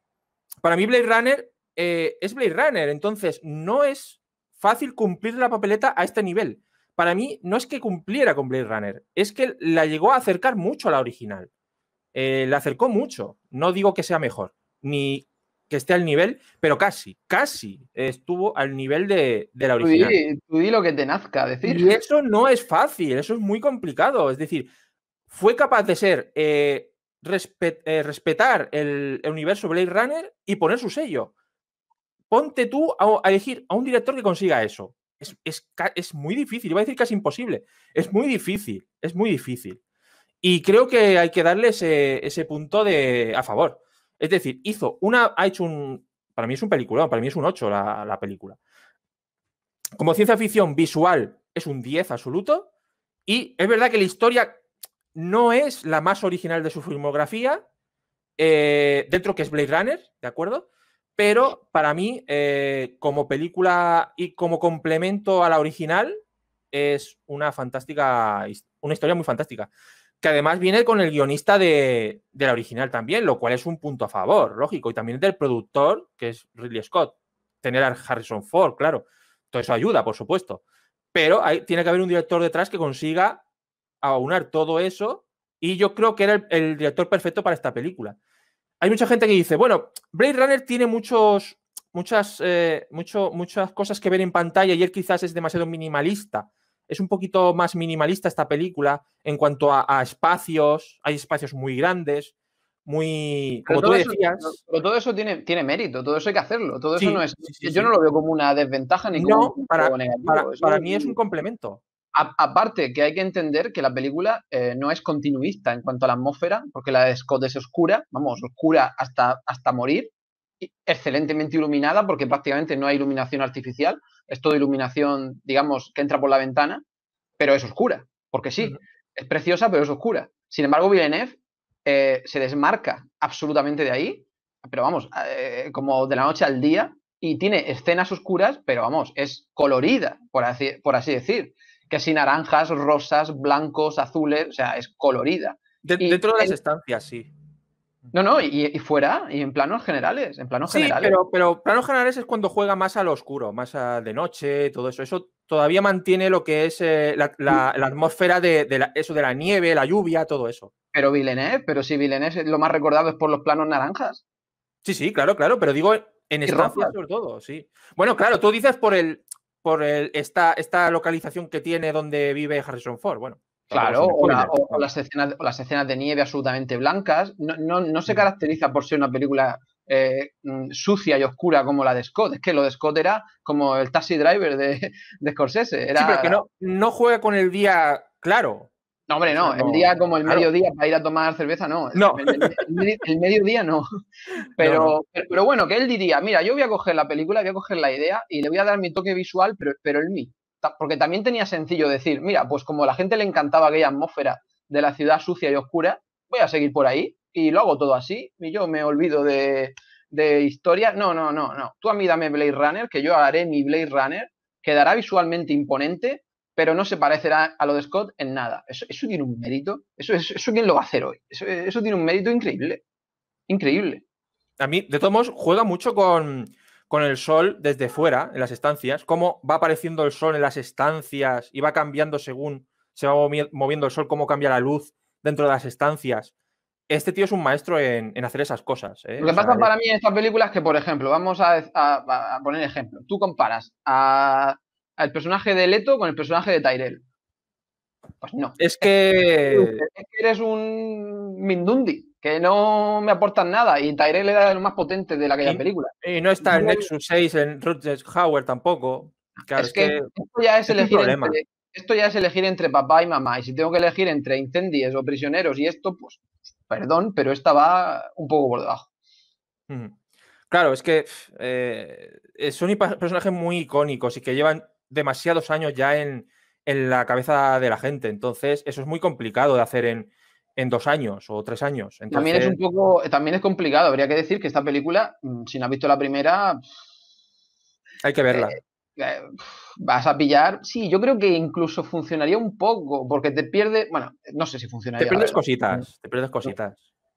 [SPEAKER 1] para mí, Blade Runner eh, es Blade Runner, entonces no es fácil cumplir la papeleta a este nivel para mí no es que cumpliera con Blade Runner, es que la llegó a acercar mucho a la original. Eh, la acercó mucho. No digo que sea mejor, ni que esté al nivel, pero casi, casi estuvo al nivel de, la original.
[SPEAKER 2] Tú di, lo que te nazca decir. Y
[SPEAKER 1] eso no es fácil, eso es muy complicado. Es decir, fue capaz de ser eh, eh, respetar el, universo Blade Runner y poner su sello. Ponte tú a elegir a un director que consiga eso es, muy difícil, iba a decir casi imposible, es muy difícil, es muy difícil. Y creo que hay que darle ese, punto de, a favor. Es decir, hizo una, ha hecho un, para mí es un película para mí es un 8 la, película. Como ciencia ficción visual es un 10 absoluto y es verdad que la historia no es la más original de su filmografía, eh, dentro que es Blade Runner, ¿de acuerdo? Pero para mí, eh, como película y como complemento a la original, es una fantástica, una historia muy fantástica. Que además viene con el guionista de, la original también, lo cual es un punto a favor, lógico. Y también del productor, que es Ridley Scott. Tener a Harrison Ford, claro. Todo eso ayuda, por supuesto. Pero tiene que haber un director detrás que consiga aunar todo eso. Y yo creo que era el director perfecto para esta película hay mucha gente que dice, bueno, Blade Runner tiene muchos, muchas, eh, muchas cosas que ver en pantalla y él quizás es demasiado minimalista. Es un poquito más minimalista esta película en cuanto a, espacios. Hay espacios muy grandes, muy. todo,
[SPEAKER 2] eso, tiene, tiene mérito, todo eso hay que hacerlo. Todo eso no es. yo no lo veo como una desventaja ni como para, negativo, para mí es un complemento aparte, que hay que entender que la película eh, no es continuista en cuanto a la atmósfera, porque la de Scott es oscura, vamos, oscura hasta, hasta morir, excelentemente iluminada, porque prácticamente no hay iluminación artificial, es toda iluminación, digamos, que entra por la ventana, pero es oscura, porque sí, es preciosa, pero es oscura. Sin embargo, Villeneuve eh, se desmarca absolutamente de ahí, pero vamos, eh, como de la noche al día, y tiene escenas oscuras, pero vamos, es colorida, por así decir que sin naranjas, rosas, blancos, azules, o sea, es colorida. dentro de las estancias, sí. No, no, y, fuera, y en planos generales, en planos sí, Pero,
[SPEAKER 1] pero planos generales es cuando juega más a lo oscuro, más a de noche, todo eso. Eso todavía mantiene lo que es eh, mm. la, atmósfera de, la, eso de la nieve, la lluvia, todo eso. Pero Villeneuve, pero si es lo más recordado es por los planos naranjas. Sí, sí, claro, claro, pero digo en estancias sobre todo, sí. Bueno, claro, tú dices por el, por esta, esta localización que tiene donde vive Harrison Ford. Bueno. Claro, o,
[SPEAKER 2] las escenas, las escenas, de nieve absolutamente blancas. No, se mm. caracteriza por ser una película eh, mm, sucia y oscura como la de Scott. Es que lo de Scott era como el taxi driver de, Scorsese. Era... que
[SPEAKER 1] no juega con el día
[SPEAKER 2] claro. No, hombre, no. El día como el mediodía para ir a tomar cerveza, no. No. El, mediodía no. Pero, pero, bueno, que él diría, mira, yo voy a coger la película, voy a coger la idea y le voy a dar mi toque visual, pero, pero el mí. Porque también tenía sencillo decir, mira, pues como a la gente le encantaba aquella atmósfera de la ciudad sucia y oscura, voy a seguir por ahí y lo hago todo así y yo me olvido de, de historia. No, no, no, no. Tú a mí dame Blade Runner, que yo haré mi Blade Runner, quedará visualmente imponente, pero no se parecerá a lo de Scott en nada. Eso, tiene un mérito. Eso, eso, quién lo va a hacer hoy. Eso, tiene un mérito increíble.
[SPEAKER 1] Increíble. A mí, de todos modos, juega mucho con, el sol desde fuera, en las estancias, cómo va apareciendo el sol en las estancias y va cambiando según se va moviendo el sol, cómo cambia la luz dentro de las estancias. Este tío es un maestro en, hacer esas cosas. ¿eh? Lo que pasa para
[SPEAKER 2] mí en estas películas es que, por ejemplo, vamos a, poner ejemplo, tú comparas a el personaje de Leto con el personaje de Tyrell.
[SPEAKER 1] Pues no. Es que... Es
[SPEAKER 2] que eres un Mindundi, que no me aportan nada. Y Tyrell era el más potente de la aquella película.
[SPEAKER 1] Y no está en Nexus 6, en Rutgers Howard tampoco. es, que, esto, ya es elegir entre,
[SPEAKER 2] esto ya es elegir entre papá y mamá. Y si tengo que elegir entre incendies o prisioneros y esto, pues perdón, pero esta va
[SPEAKER 1] un poco por debajo. Claro, es que eh, son personajes muy icónicos y que llevan demasiados años ya en, en la cabeza de la gente. Entonces, eso es muy complicado de hacer en, en dos años o tres años. También es un poco,
[SPEAKER 2] eh, también es complicado. Habría que decir que esta película, mm, si no has visto la primera, hay que verla. Eh, eh, vas a pillar. Sí, yo creo que incluso funcionaría un poco, porque te pierde Bueno, no sé si funcionaría. Te mm. pierdes
[SPEAKER 1] cositas, pierdes cositas.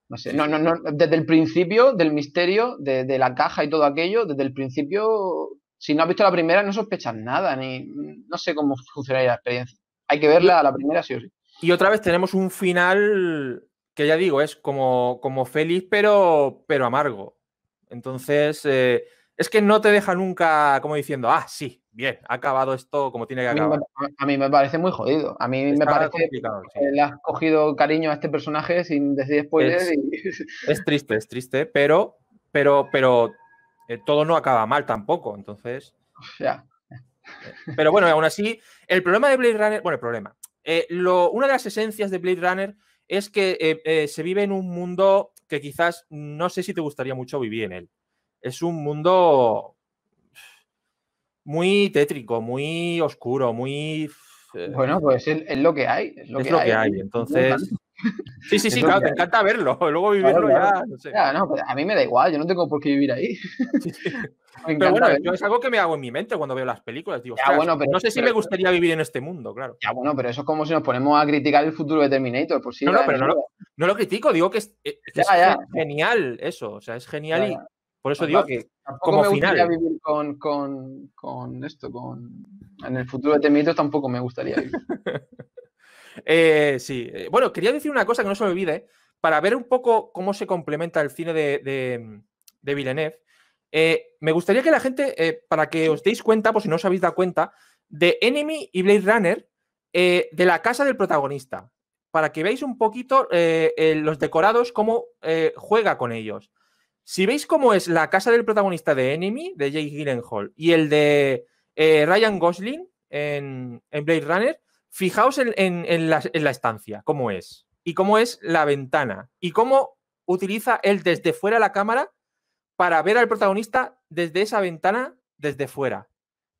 [SPEAKER 1] desde
[SPEAKER 2] el principio del misterio, de, de la caja y todo aquello, desde el principio si no has visto la primera, no sospechas nada, ni no sé cómo funcionaría la experiencia. Hay que verla a la primera, sí o sí.
[SPEAKER 1] Y otra vez tenemos un final que ya digo, es como, como feliz, pero, pero amargo. Entonces, eh, es que no te deja nunca como diciendo, ah, sí, bien, ha acabado esto como tiene que acabar. A mí me, parece muy jodido. A mí me parece
[SPEAKER 2] que le has cogido cariño a este personaje sin decir spoiler. Es,
[SPEAKER 1] es triste, es triste, pero, pero, pero eh, todo no acaba mal tampoco, entonces... Eh, pero bueno, aún así, el problema de Blade Runner, bueno, el problema, eh, una de las esencias de Blade Runner es que se vive en un mundo que quizás no sé si te gustaría mucho vivir en él. Es un mundo muy tétrico, muy oscuro, muy... bueno, pues es, lo que hay. Es lo, que, hay. Entonces... Sí, sí, sí, claro, te encanta verlo. Luego vivirlo ya, no sé.
[SPEAKER 2] Pues, a mí me da igual, yo no tengo por qué vivir ahí.
[SPEAKER 1] pero bueno, es algo que me hago en mi mente cuando veo las películas. bueno, no sé si me gustaría vivir en este mundo, claro. Ya,
[SPEAKER 2] bueno, pero eso es como si nos ponemos a criticar el futuro de Terminator. por pues no, no, pero
[SPEAKER 1] no lo, critico, digo que es, eh, genial eso. O sea, es genial y por eso pues digo que como me gustaría vivir con, esto, con. En el futuro de Terminator tampoco me gustaría vivir. Eh, sí, eh, bueno, quería decir una cosa que no se me olvide, para ver un poco cómo se complementa el cine de, de, mm, Villeneuve. Eh, me gustaría que la gente, para que os deis cuenta, por si no os habéis dado cuenta, de Enemy y Blade Runner, de la casa del protagonista, para que veáis un poquito los decorados, cómo juega con ellos. Si veis cómo es la casa del protagonista de Enemy, de Jake Gyllenhaal, y el de Ryan Gosling en Blade Runner, Fijaos en, la, estancia, cómo es, y cómo es la ventana, y cómo utiliza él desde fuera la cámara para ver al protagonista desde esa ventana, desde fuera.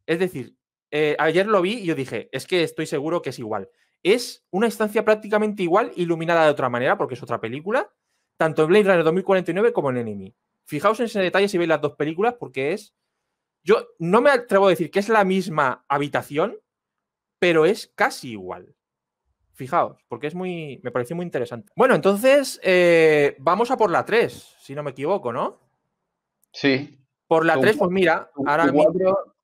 [SPEAKER 1] Es decir, eh, ayer lo vi y yo dije, es que estoy seguro que es igual. Es una estancia prácticamente igual, iluminada de otra manera, porque es otra película, tanto en Blade Runner 2049 como en Enemy. Fijaos en ese detalle si veis las dos películas, porque es. Yo no me atrevo a decir que es la misma habitación, pero es casi igual. Fijaos, porque es muy. Me pareció muy interesante. Bueno, entonces eh, vamos a por la 3, si no me equivoco, ¿no? Sí. Por la 3, pues mira, tu, ahora.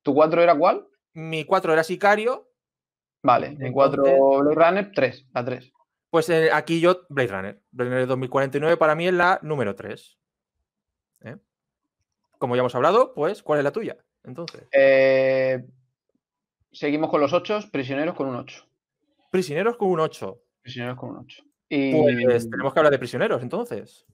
[SPEAKER 1] Tu 4, era cuál? Mi 4 era Sicario. Vale, mi 4 Blade Runner, 3, la 3. Pues eh, aquí yo, Blade Runner. Blade Runner 2049 para mí es la número 3. ¿eh? Como ya hemos hablado, pues, ¿cuál es la tuya? Entonces. Seguimos con los ocho, prisioneros con un ocho. Prisioneros con un ocho. Prisioneros con un ocho. Y... Pues tenemos que hablar de prisioneros entonces.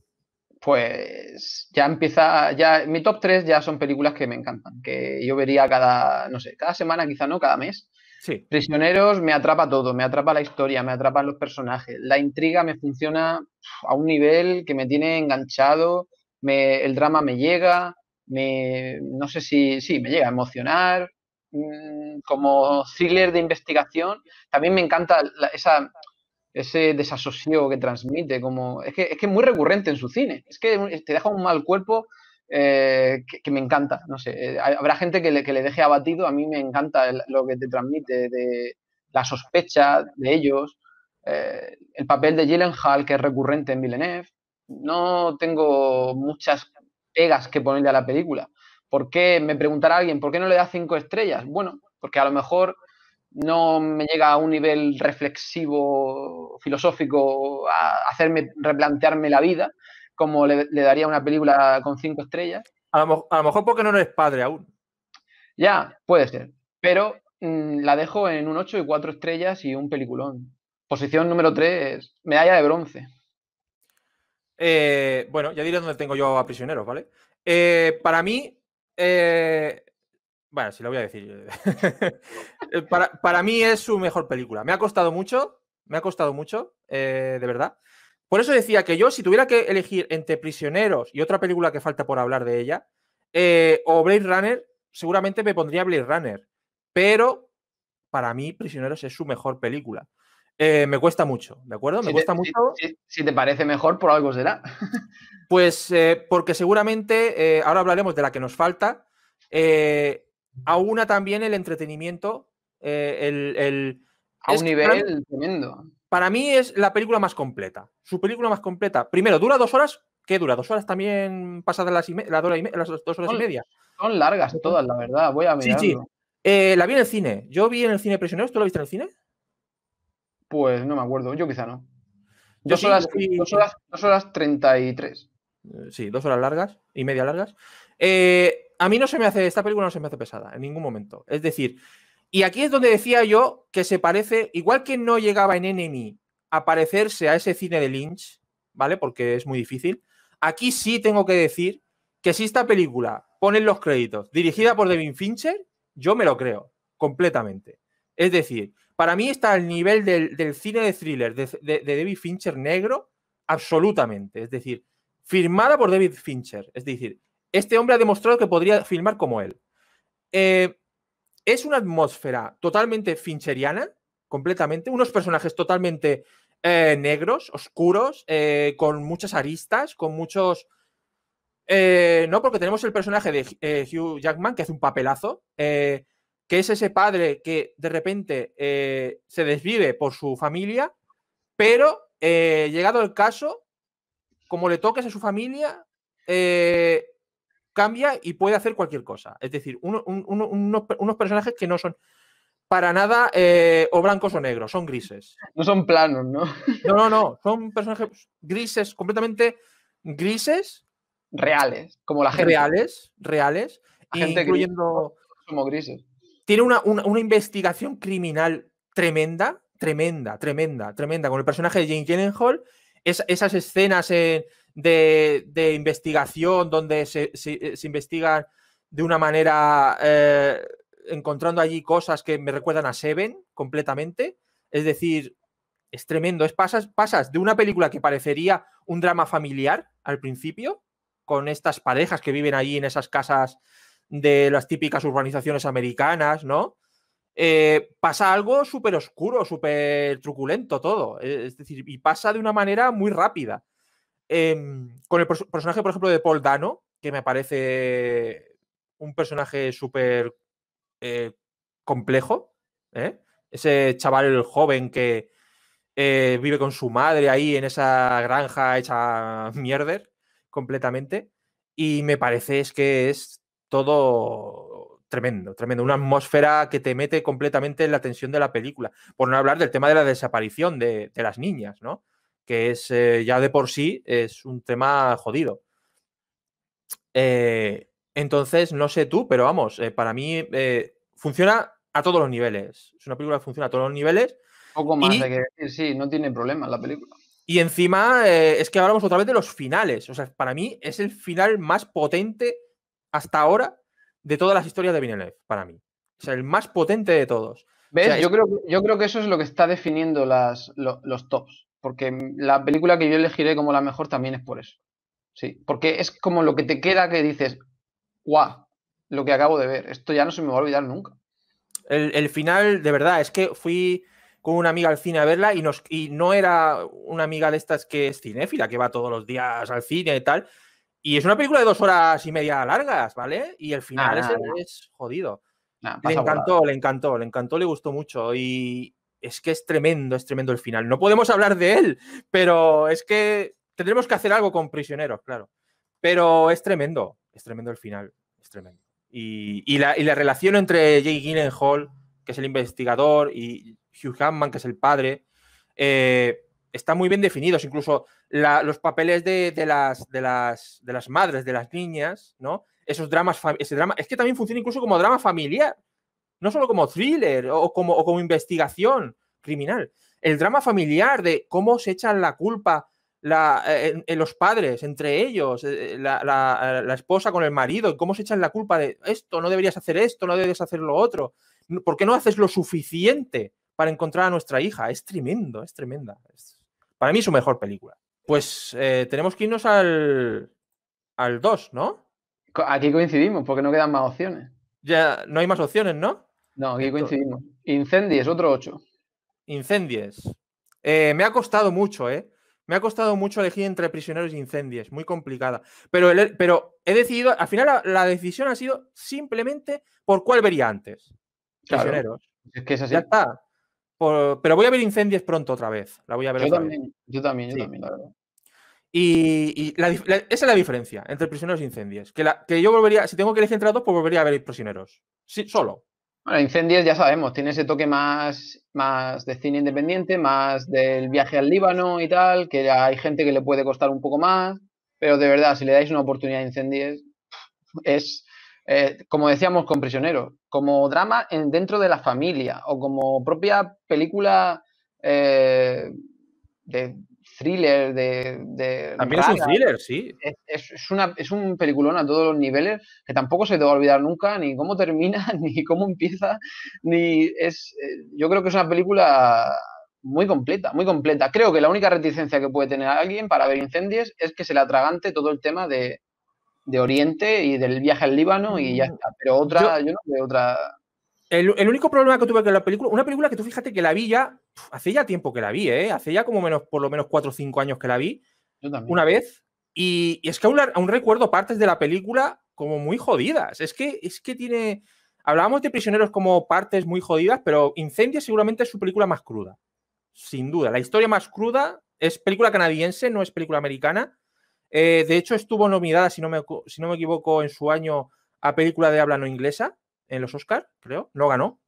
[SPEAKER 2] Pues ya empieza, ya mi top tres ya son películas que me encantan, que yo vería cada, no sé, cada semana quizá no, cada mes. Sí. Prisioneros me atrapa todo, me atrapa la historia, me atrapan los personajes, la intriga me funciona a un nivel que me tiene enganchado, me, el drama me llega, me, no sé si, sí, me llega a emocionar, Mm, como thriller de investigación, también me encanta esa, ese desasosiego que transmite, como es que, es muy recurrente en su cine, es que te deja un mal cuerpo eh, que, me encanta, no sé, eh, habrá gente que le, deje abatido, a mí me encanta lo que te transmite de la sospecha de ellos, eh, el papel de Gyllenhaal que es recurrente en Villeneuve, no tengo muchas pegas que ponerle a la película, ¿Por qué? Me preguntará alguien, ¿por qué no le da cinco estrellas? Bueno, porque a lo mejor no me llega a un nivel reflexivo, filosófico, a hacerme replantearme la vida, como le, daría una película con cinco estrellas.
[SPEAKER 1] A lo, mejor porque no eres padre aún.
[SPEAKER 2] Ya, puede ser. Pero mm, la dejo en un 8 y cuatro estrellas y un peliculón. Posición número 3, medalla de bronce.
[SPEAKER 1] Eh, bueno, ya diré dónde tengo yo a prisioneros, ¿vale? Eh, para mí, eh, bueno, si lo voy a decir. Eh, para, mí es su mejor película. Me ha costado mucho, me ha costado mucho, eh, de verdad. Por eso decía que yo, si tuviera que elegir entre Prisioneros y otra película que falta por hablar de ella, o Blade Runner, seguramente me pondría Blade Runner. Pero para mí, Prisioneros es su mejor película. Eh, me cuesta mucho, ¿de acuerdo? me cuesta mucho. Si, te parece mejor, por algo será. pues eh, porque seguramente, eh, ahora hablaremos de la que nos falta, aúna también el entretenimiento, el, A un nivel tremendo. Para mí es la película más completa, su película más completa. Primero, dura dos horas, ¿qué dura? ¿Dos horas también pasadas las, dos, horas y media? Son largas todas,
[SPEAKER 2] la verdad, voy a Sí,
[SPEAKER 1] la vi en el cine, yo vi en el cine Prisioneros, ¿tú la viste en el cine? Pues no me acuerdo, yo quizá no. Dos, horas, sí. dos, horas, 33. Eh, sí, dos horas largas y media largas. Eh, a mí no se me hace, esta película no se me hace pesada en ningún momento. Es decir, y aquí es donde decía yo que se parece, igual que no llegaba en Enemy a parecerse a ese cine de Lynch, ¿vale? Porque es muy difícil. Aquí sí tengo que decir que si esta película ponen los créditos dirigida por Devin Fincher, yo me lo creo completamente. Es decir, para mí está al nivel del, cine de thriller de, David Fincher negro, absolutamente. Es decir, firmada por David Fincher. Es decir, este hombre ha demostrado que podría filmar como él. Eh, es una atmósfera totalmente fincheriana, completamente, unos personajes totalmente eh, negros, oscuros, eh, con muchas aristas, con muchos... no, porque tenemos el personaje de Hugh Jackman, que hace un papelazo, que es ese padre que de repente eh, se desvive por su familia, pero eh, llegado el caso, como le toques a su familia, eh, cambia y puede hacer cualquier cosa. Es decir, unos, personajes que no son para nada o blancos o negros, son grises. No son planos, ¿no? No, no, no, son personajes grises, completamente grises. Reales, como la gente. Reales, reales, gente incluyendo... grises tiene una, investigación criminal tremenda, tremenda, tremenda, tremenda, con el personaje de Jane Gyllenhaal, esas escenas de, investigación donde eh, se, investigan de una manera eh, encontrando allí cosas que me recuerdan a Seven completamente. Es decir, es tremendo. Es pasas, pasas de una película que parecería un drama familiar al principio, con estas parejas que viven allí en esas casas de las típicas urbanizaciones americanas, ¿no? Eh, pasa algo súper oscuro, súper truculento todo. Eh, es decir, y pasa de una manera muy rápida. Em, con el personaje, por ejemplo, de Paul Dano, que me parece un personaje súper eh, complejo. Ese chaval el joven que vive con su madre ahí en esa granja hecha mierder completamente. Y me parece es que es todo tremendo, tremendo. Una atmósfera que te mete completamente en la tensión de la película. Por no hablar del tema de la desaparición de, las niñas, ¿no? Que es eh, ya de por sí es un tema jodido. Eh, entonces, no sé tú, pero vamos, eh, para mí funciona a todos los niveles. Es una película que funciona a todos los niveles. Poco más de que decir, sí, no tiene problema la película. Y encima es que hablamos otra vez de los finales. O sea, para mí es el final más potente hasta ahora de todas las historias de Villeneuve, para mí. O sea, el más potente de todos. yo,
[SPEAKER 2] creo, que eso es lo que está definiendo los tops. Porque la película que yo elegiré como la mejor también es por eso. Sí,
[SPEAKER 1] porque es como lo que te queda que dices, guau, lo que acabo de ver, esto ya no se me va a olvidar nunca. El, final, de verdad, es que fui con una amiga al cine a verla y, y no era una amiga de estas que es cinéfila, que va todos los días al cine y tal, y es una película de dos horas y media largas, ¿vale? Y el final ah, es, jodido. Ah, le encantó, le encantó, le encantó, le gustó mucho. Y es que es tremendo, es tremendo el final. No podemos hablar de él, pero es que tendremos que hacer algo con prisioneros, claro. Pero es tremendo, es tremendo el final, es tremendo. Y, la, relación entre Jake Gyllenhaal, que es el investigador, y Hugh Hammond, que es el padre, eh, está muy bien definidos, incluso los papeles de, las, de, las, madres, de las niñas, ¿no? Esos dramas, ese drama, es que también funciona incluso como drama familiar, no solo como thriller o como, como investigación criminal. El drama familiar de cómo se echan la culpa la, eh, en, los padres, entre ellos, eh, eh, la, la, esposa con el marido, cómo se echan la culpa de esto, no deberías hacer esto, no debes hacer lo otro, ¿por qué no haces lo suficiente para encontrar a nuestra hija? Es tremendo, es tremenda. Es, para mí su mejor película. Pues eh, tenemos que irnos al, 2, ¿no?
[SPEAKER 2] Aquí coincidimos, porque no quedan más opciones.
[SPEAKER 1] Ya, no hay más opciones, ¿no? No, aquí coincidimos. Incendies, mm. otro 8. Incendies. Eh, me ha costado mucho, ¿eh? Me ha costado mucho elegir entre prisioneros e incendies, muy complicada. Pero, pero he decidido, al final la, decisión ha sido simplemente por cuál vería antes. Prisioneros. Es que es así. Ya está pero voy a ver incendios pronto otra vez. La voy a ver yo, también, yo también, yo también, Y, esa es la diferencia entre prisioneros e incendios. Que, la, que yo volvería, si tengo que elegir entre dos, pues volvería a ver prisioneros. Sí, solo.
[SPEAKER 2] Bueno, incendios ya sabemos, tiene ese toque más, más de cine independiente, más del viaje al Líbano y tal, que hay gente que le puede costar un poco más, pero de verdad, si le dais una oportunidad a incendios, es, eh, como decíamos con prisioneros, como drama en, dentro de la familia o como propia película eh, de thriller, de... También es un thriller, sí. Es, una, es un peliculón a todos los niveles que tampoco se te va a olvidar nunca, ni cómo termina, ni cómo empieza, ni es... Eh, yo creo que es una película muy completa, muy completa. Creo que la única reticencia que puede tener alguien para ver incendios es que se le atragante todo el tema de, de Oriente y del viaje al Líbano y ya mm. está. Pero otra, yo, no otra.
[SPEAKER 1] El, el, único problema que tuve con la película, una película que tú fíjate que la vi ya, hace ya tiempo que la vi, ¿eh? hace ya como menos, por lo menos cuatro o 5 años que la vi, una vez, y, es que aún, recuerdo partes de la película como muy jodidas, es que, es que tiene, hablábamos de prisioneros como partes muy jodidas, pero Incendia seguramente es su película más cruda, sin duda, la historia más cruda, es película canadiense, no es película americana, eh, de hecho, estuvo nominada, si no, me, si no me equivoco, en su año a película de habla no inglesa, en los Oscars, creo, no ganó.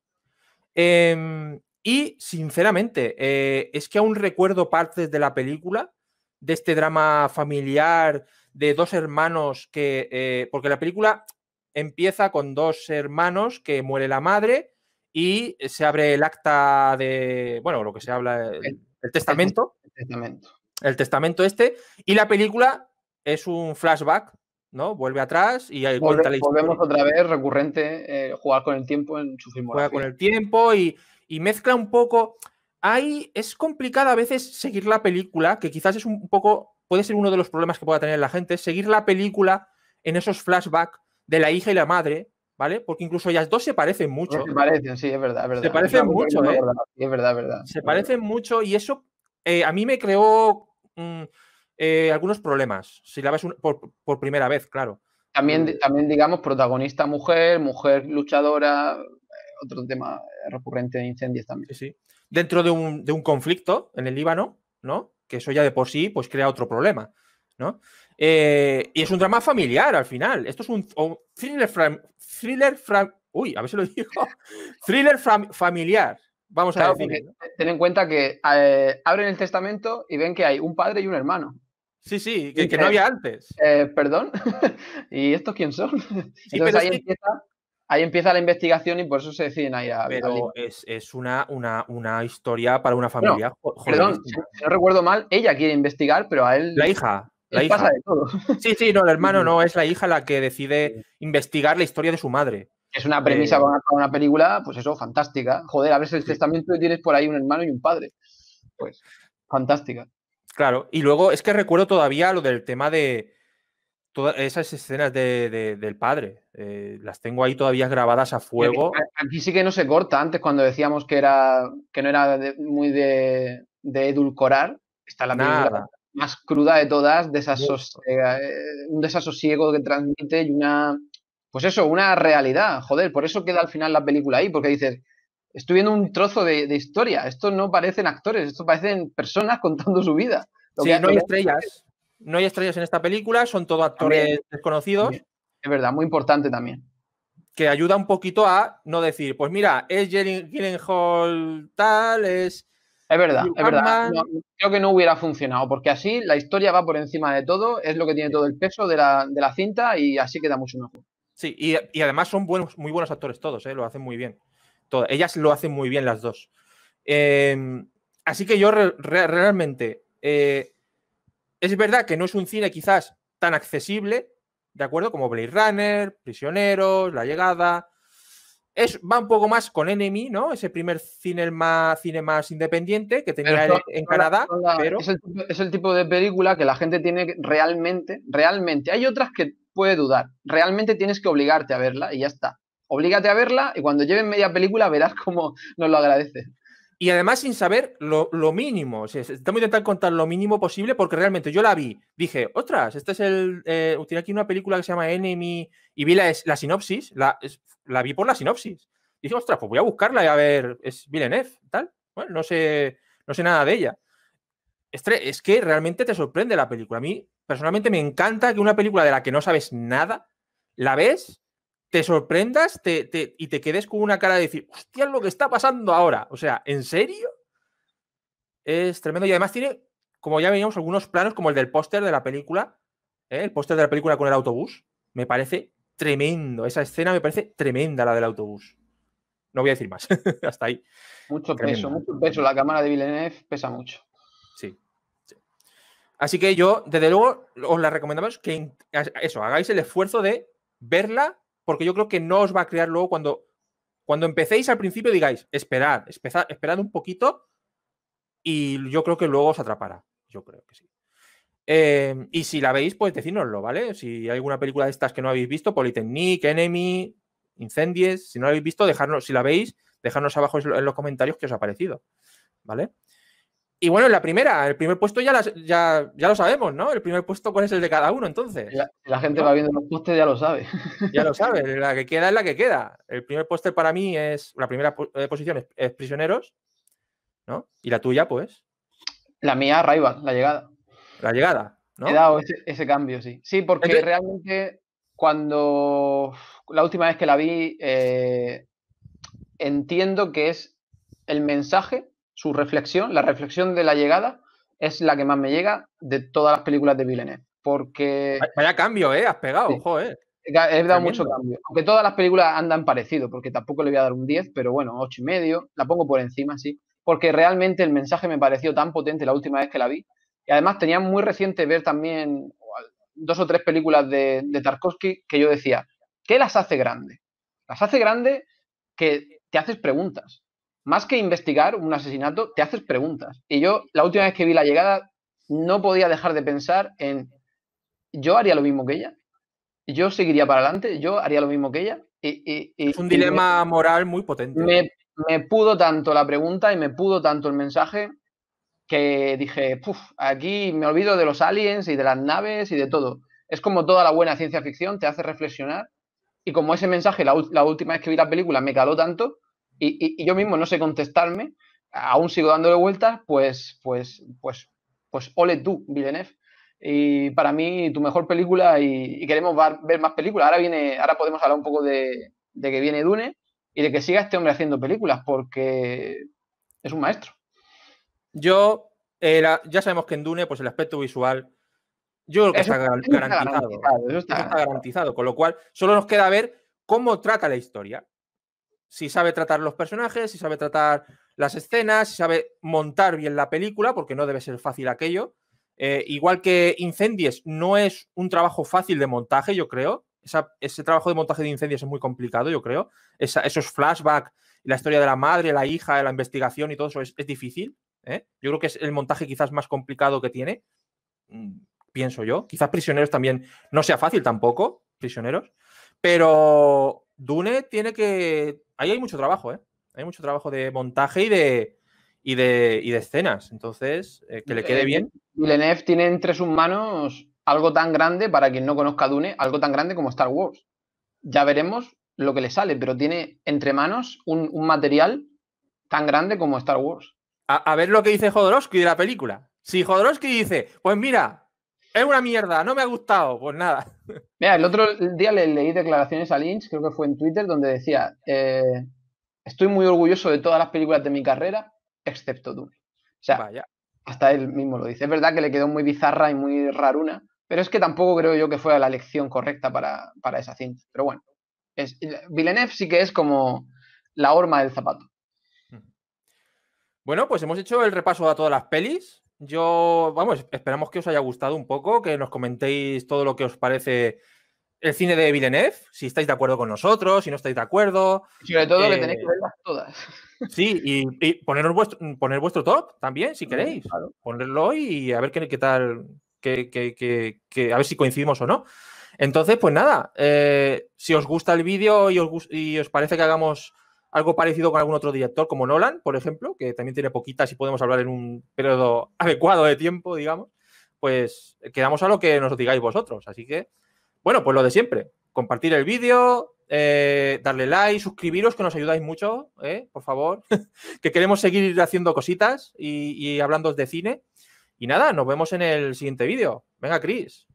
[SPEAKER 1] Em, y, sinceramente, eh, es que aún recuerdo partes de la película, de este drama familiar de dos hermanos que, eh, porque la película empieza con dos hermanos que muere la madre y se abre el acta de, bueno, lo que se habla, el testamento. El testamento. El testamento este. Y la película es un flashback, ¿no? Vuelve atrás y Volve, cuenta la Volvemos otra vez, recurrente, eh, jugar con el tiempo en su filmografía. Juega con el tiempo y, mezcla un poco. ahí es complicado a veces seguir la película, que quizás es un poco, puede ser uno de los problemas que pueda tener la gente, seguir la película en esos flashbacks de la hija y la madre, ¿vale? Porque incluso ellas dos se parecen mucho. Se parecen, sí, es verdad, es verdad. Se parecen mucho, ¿eh? Es verdad, es verdad. Se parecen mucho y eso eh, a mí me creó... Mm, eh, algunos problemas, si la ves por, primera vez, claro.
[SPEAKER 2] También, mm. también, digamos, protagonista mujer, mujer luchadora,
[SPEAKER 1] eh, otro tema eh, recurrente de incendios también. Sí, sí. Dentro de un, de un conflicto en el Líbano, ¿no? Que eso ya de por sí, pues crea otro problema, ¿no? y es un drama familiar al final. Esto es un, thriller, thriller a ver si lo digo. thriller familiar. Vamos a ver. Ten en cuenta que
[SPEAKER 2] abren el testamento y ven que hay un padre y un hermano. Sí, sí, que, no había antes. Eh,
[SPEAKER 1] perdón, ¿y estos quién son? Entonces
[SPEAKER 2] ahí, empieza, la investigación
[SPEAKER 1] y por eso se deciden ahí a Pero es, una, una, historia para una familia. perdón,
[SPEAKER 2] si no recuerdo mal, ella quiere investigar, pero a él. La hija. La Pasa de todo.
[SPEAKER 1] Sí, sí, no, el hermano no, es la hija la que decide investigar la historia de su madre. Es una premisa eh, para,
[SPEAKER 2] una, película, pues eso, fantástica. Joder, a ver si el testamento este tienes por ahí un hermano y un padre. Pues, fantástica.
[SPEAKER 1] Claro, y luego es que recuerdo todavía lo del tema de todas esas escenas del padre. Eh, las tengo ahí todavía grabadas a fuego.
[SPEAKER 2] Aquí sí que no se corta. Antes, cuando decíamos que era que no era muy de, edulcorar, está la película más cruda de todas, eh, un desasosiego que transmite y una. Pues eso, una realidad. Joder, por eso queda al final la película ahí, porque dices estoy viendo un trozo de, historia. Estos no parecen actores, esto parecen personas contando su vida. no hay estrellas.
[SPEAKER 1] No hay estrellas en esta película, son todos actores desconocidos. Es verdad, muy importante también. Que ayuda un poquito a no decir, pues mira, es Jerry Hall tal, es. Es verdad, es verdad.
[SPEAKER 2] creo que no hubiera funcionado, porque así la historia va por encima de todo, es lo que tiene todo el peso de la, cinta y así queda mucho mejor.
[SPEAKER 1] Sí, y, además son buenos, muy buenos actores todos, ¿eh? lo hacen muy bien. Ellas lo hacen muy bien las dos. Em, así que yo realmente eh, es verdad que no es un cine quizás tan accesible, ¿de acuerdo? Como Blade Runner, Prisioneros, La Llegada. Es, va un poco más con Enemy, ¿no? Ese primer cine más, cine más independiente que tenía en, Canadá. Pero... Es, el,
[SPEAKER 2] es, el, tipo de película que la gente tiene realmente, realmente. Hay otras que puede dudar. Realmente tienes que obligarte a verla y ya está. Oblígate a verla y cuando lleven media película verás cómo nos lo agradece.
[SPEAKER 1] Y además sin saber lo, mínimo. estamos intentando contar lo mínimo posible porque realmente yo la vi. Dije, ostras, este es el. Eh, tiene aquí una película que se llama Enemy. Y vi la, la sinopsis. La, vi por la sinopsis. Dije, ostras, pues voy a buscarla y a ver. Es Villeneuve, tal. Bueno, no sé, no sé nada de ella. Es que realmente te sorprende la película. A mí, personalmente, me encanta que una película de la que no sabes nada, la ves te sorprendas y te quedes con una cara de decir, hostia, lo que está pasando ahora. O sea, ¿en serio? Es tremendo. Y además tiene, como ya veníamos, algunos planos como el del póster de la película, ¿eh? el póster de la película con el autobús. Me parece tremendo. Esa escena me parece tremenda, la del autobús. No voy a decir más. Hasta ahí. Mucho peso, mucho peso. La cámara de Villeneuve pesa mucho. Sí. sí. Así que yo, desde luego, os la recomendamos que eso, hagáis el esfuerzo de verla porque yo creo que no os va a crear luego cuando, cuando empecéis al principio digáis, esperad, esperad, un poquito y yo creo que luego os atrapará. Yo creo que sí. Em, y si la veis, pues decírnoslo ¿vale? Si hay alguna película de estas que no habéis visto, Polytechnic, Enemy, Incendies, si no la habéis visto, dejadnos, si la veis, dejadnos abajo en los comentarios qué os ha parecido, ¿vale? Y bueno, la primera, el primer puesto ya, ya, ya, lo sabemos, ¿no? El primer puesto, ¿cuál es el de cada uno entonces? La, gente va viendo los postes ya lo sabe. Ya lo sabe, la que queda es la que queda. El primer póster para mí es, la primera eh, posición es, Prisioneros, ¿no? Y la tuya, pues. La mía, Raiva, la llegada. La llegada, ¿no? He dado ese, cambio, sí. Sí, porque
[SPEAKER 2] realmente cuando la última vez que la vi, eh, entiendo que es el mensaje su reflexión, la reflexión de la llegada, es la que más me llega de todas las películas de Villeneuve. Porque.
[SPEAKER 1] Vaya cambio, ¿eh? Has pegado, He
[SPEAKER 2] dado mucho cambio. Aunque todas las películas andan parecido, porque tampoco le voy a dar un 10, pero bueno, 8 y medio. La pongo por encima, sí. Porque realmente el mensaje me pareció tan potente la última vez que la vi. Y además tenía muy reciente ver también dos o tres películas de, de Tarkovsky que yo decía, ¿qué las hace grande? Las hace grande que te haces preguntas más que investigar un asesinato, te haces preguntas. Y yo, la última vez que vi la llegada, no podía dejar de pensar en, ¿yo haría lo mismo que ella? ¿Yo seguiría para adelante? ¿Yo haría lo mismo que ella? Y, es un dilema moral muy potente. Me, pudo tanto la pregunta y me pudo tanto el mensaje que dije, puff, aquí me olvido de los aliens y de las naves y de todo. Es como toda la buena ciencia ficción, te hace reflexionar. Y como ese mensaje, la, la última vez que vi la película, me caló tanto, y, yo mismo no sé contestarme, aún sigo dándole vueltas, pues, pues, pues, pues, ole tú, Villeneuve. Y para mí, tu mejor película y, queremos ver más películas. Ahora viene, ahora podemos hablar un poco de, que viene Dune y de
[SPEAKER 1] que siga este hombre haciendo películas, porque es un maestro. Yo, eh, ya sabemos que en Dune, pues el aspecto visual, yo creo que está, garantizado, está garantizado. Con lo cual, solo nos queda ver cómo trata la historia si sabe tratar los personajes, si sabe tratar las escenas, si sabe montar bien la película, porque no debe ser fácil aquello. Eh, igual que Incendies, no es un trabajo fácil de montaje, yo creo. ese trabajo de montaje de Incendies es muy complicado, yo creo. esos flashbacks, la historia de la madre, la hija, la investigación y todo eso es, difícil. ¿eh? Yo creo que es el montaje quizás más complicado que tiene, mm, pienso yo. Quizás Prisioneros también no sea fácil tampoco, Prisioneros. Pero Dune tiene que. Ahí hay mucho trabajo, ¿eh? Hay mucho trabajo de montaje y de. Y de, y de escenas, entonces, eh, que le quede bien. Lenev tiene entre sus manos algo tan grande, para quien no
[SPEAKER 2] conozca Dune, algo tan grande como Star Wars. Ya veremos lo que le sale, pero tiene entre manos un, material tan grande como Star Wars.
[SPEAKER 1] A, a, ver lo que dice Jodorowsky de la película. Si Jodorowsky dice, pues mira, es una mierda, no me ha gustado, pues nada.
[SPEAKER 2] Mira, el otro día le leí declaraciones a Lynch, creo que fue en Twitter, donde decía, eh, estoy muy orgulloso de todas las películas de mi carrera, excepto Dune. O sea, hasta él mismo lo dice. Es verdad que le quedó muy bizarra y muy raruna, pero es que tampoco creo yo que fuera la elección correcta para, esa cinta. Pero bueno, es, Villeneuve sí que es como la horma del zapato.
[SPEAKER 1] Bueno, pues hemos hecho el repaso a todas las pelis. Yo, vamos, esperamos que os haya gustado un poco, que nos comentéis todo lo que os parece el cine de Villeneuve, si estáis de acuerdo con nosotros, si no estáis de acuerdo. Sobre todo que tenéis eh, que
[SPEAKER 2] verlas todas.
[SPEAKER 1] Sí, y, y vuestro, poner vuestro top también, si mm, queréis. Ponedlo Ponerlo y a ver qué, tal, que, a ver si coincidimos o no. Entonces, pues nada, eh, si os gusta el vídeo y y os parece que hagamos algo parecido con algún otro director, como Nolan, por ejemplo, que también tiene poquitas y podemos hablar en un periodo adecuado de tiempo, digamos, pues quedamos a lo que nos digáis vosotros. Así que, bueno, pues lo de siempre, compartir el vídeo, eh, darle like, suscribiros, que nos ayudáis mucho, eh, por favor, que queremos seguir haciendo cositas y, hablando de cine. Y nada, nos vemos en el siguiente vídeo. Venga, Cris.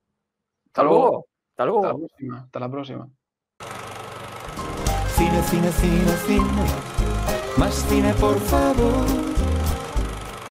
[SPEAKER 1] Hasta, luego. Hasta luego. la próxima. Hasta la próxima. Cine, cine, cine, cine. Más cine, por favor.